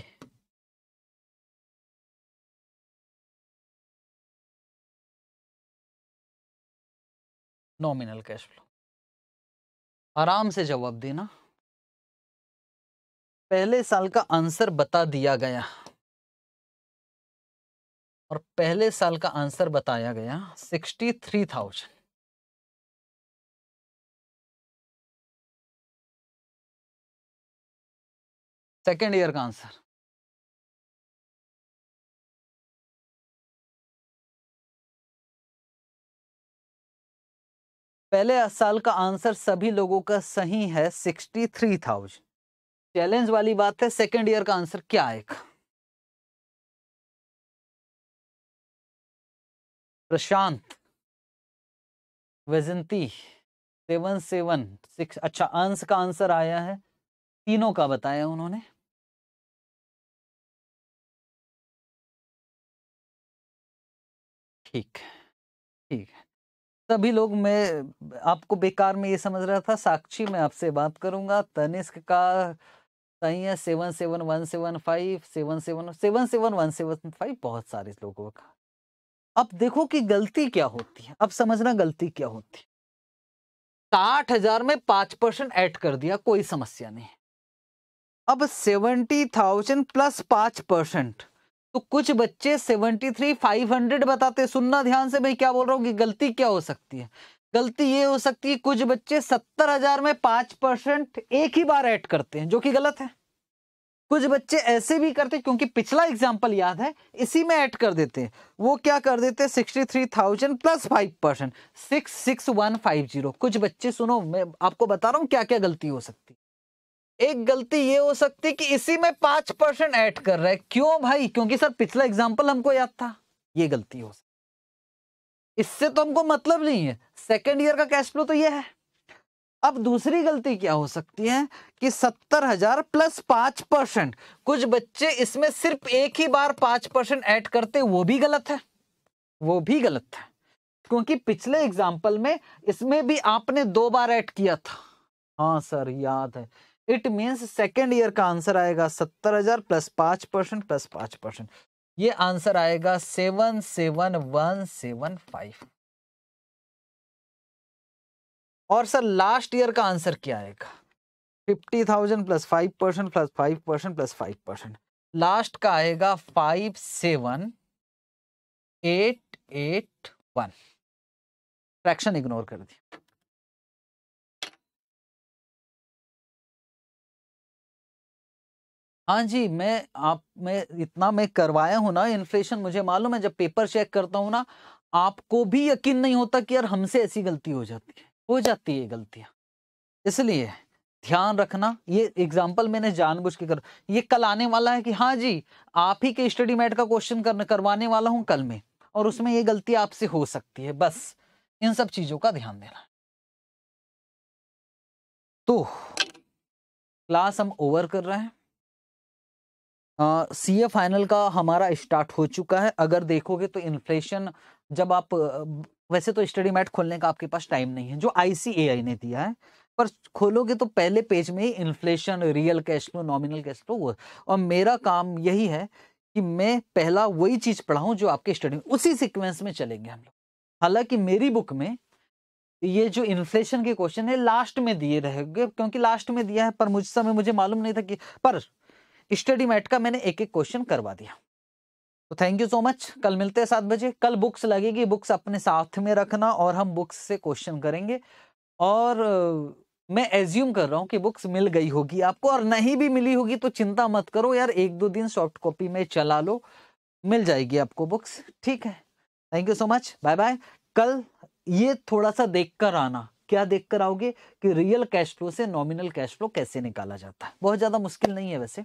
नॉमिनल कैश फ्लो आराम से जवाब देना पहले साल का आंसर बता दिया गया और पहले साल का आंसर बताया गया sixty three thousand second year का आंसर पहले साल का आंसर सभी लोगों का सही है सिक्सटी थ्री थाउजेंड चैलेंज वाली बात है सेकंड ईयर का आंसर क्या आएगा Prashant Vaijanti seven seven six अच्छा अंश का आंसर आया है तीनों का बताया उन्होंने ठीक ठीक सभी लोग मैं आपको बेकार में ये समझ रहा था साक्षी मैं आपसे बात करूंगा तनिष्क का सही है seven seven one seven five seven seven seven seven one seven five बहुत सारे लोगों का अब देखो कि गलती क्या होती है अब समझना गलती क्या होती है साठ हजार में पांच परसेंट ऐड कर दिया कोई समस्या नहीं अब सेवेंटी थाउजेंड प्लस पांच परसेंट तो कुछ बच्चे सेवेंटी थ्री फाइव हंड्रेड बताते सुनना ध्यान से मैं क्या बोल रहा हूँ कि गलती क्या हो सकती है गलती ये हो सकती है कुछ बच्चे सत्तर हजार में पांच परसेंट एक ही बार ऐड करते हैं जो कि गलत है कुछ बच्चे ऐसे भी करते क्योंकि पिछला एग्जाम्पल याद है इसी में ऐड कर देते हैं वो क्या कर देते हैं sixty three thousand plus five percent six six one five zero कुछ बच्चे सुनो मैं आपको बता रहा हूँ क्या क्या गलती हो सकती एक गलती ये हो सकती है कि इसी में पांच परसेंट ऐड कर रहे हैं क्यों भाई क्योंकि सर पिछला एग्जाम्पल हमको याद था ये गलती हो सकती इससे तो हमको मतलब नहीं है सेकेंड ईयर का कैश फ्लो तो ये है अब दूसरी गलती क्या हो सकती है कि सत्तर हजार प्लस पांच परसेंट कुछ बच्चे इसमें सिर्फ एक ही बार पांच परसेंट एड करते वो भी गलत है वो भी गलत है क्योंकि पिछले एग्जाम्पल में इसमें भी आपने दो बार ऐड किया था हाँ सर याद है इट मीन्स सेकेंड ईयर का आंसर आएगा सत्तर हजार प्लस पांच परसेंट प्लस पांच परसेंट ये आंसर आएगा seven seven one seven five और सर लास्ट ईयर का आंसर क्या आएगा fifty thousand plus five percent plus five percent plus five percent last का आएगा five seven eight eight one fraction ignore कर दिया हाँ जी मैं आप मैं इतना मैं करवाया हूँ ना इन्फ्लेशन मुझे मालूम है जब पेपर चेक करता हूँ ना आपको भी यकीन नहीं होता कि यार हमसे ऐसी गलती हो जाती है हो जाती है गलतियाँ इसलिए ध्यान रखना ये एग्जाम्पल मैंने जानबूझ के कर ये कल आने वाला है कि हाँ जी आप ही के स्टडी मैट का क्वेश्चन करने करवाने वाला हूँ कल में और उसमें ये गलती आपसे हो सकती है बस इन सब चीज़ों का ध्यान देना तो क्लास हम ओवर कर रहे हैं सी ए फाइनल का हमारा स्टार्ट हो चुका है अगर देखोगे तो इन्फ्लेशन जब आप वैसे तो स्टडी मैट खोलने का आपके पास टाइम नहीं है जो आईसीएआई ने दिया है पर खोलोगे तो पहले पेज में ही inflation real cash flow nominal cash flow और मेरा काम यही है कि मैं पहला वही चीज पढ़ाऊं जो आपके स्टडी उसी सिक्वेंस में चलेंगे हम लोग हालांकि मेरी बुक में ये जो इन्फ्लेशन के क्वेश्चन है लास्ट में दिए रहेंगे क्योंकि लास्ट में दिया है पर मुझ समय मुझे मालूम नहीं था कि पर स्टडी मैट का मैंने एक एक क्वेश्चन करवा दिया तो थैंक यू सो मच कल मिलते हैं सात बजे कल बुक्स लगेगी बुक्स अपने साथ में रखना और हम बुक्स से क्वेश्चन करेंगे और मैं एज्यूम कर रहा हूँ कि बुक्स मिल गई होगी आपको और नहीं भी मिली होगी तो चिंता मत करो यार एक दो दिन सॉफ्ट कॉपी में चला लो मिल जाएगी आपको बुक्स ठीक है thank you so much bye bye कल ये थोड़ा सा देख कर आना क्या देख कर आओगे कि रियल कैश फ्लो से नॉमिनल कैश फ्लो कैसे निकाला जाता है बहुत ज़्यादा मुश्किल नहीं है वैसे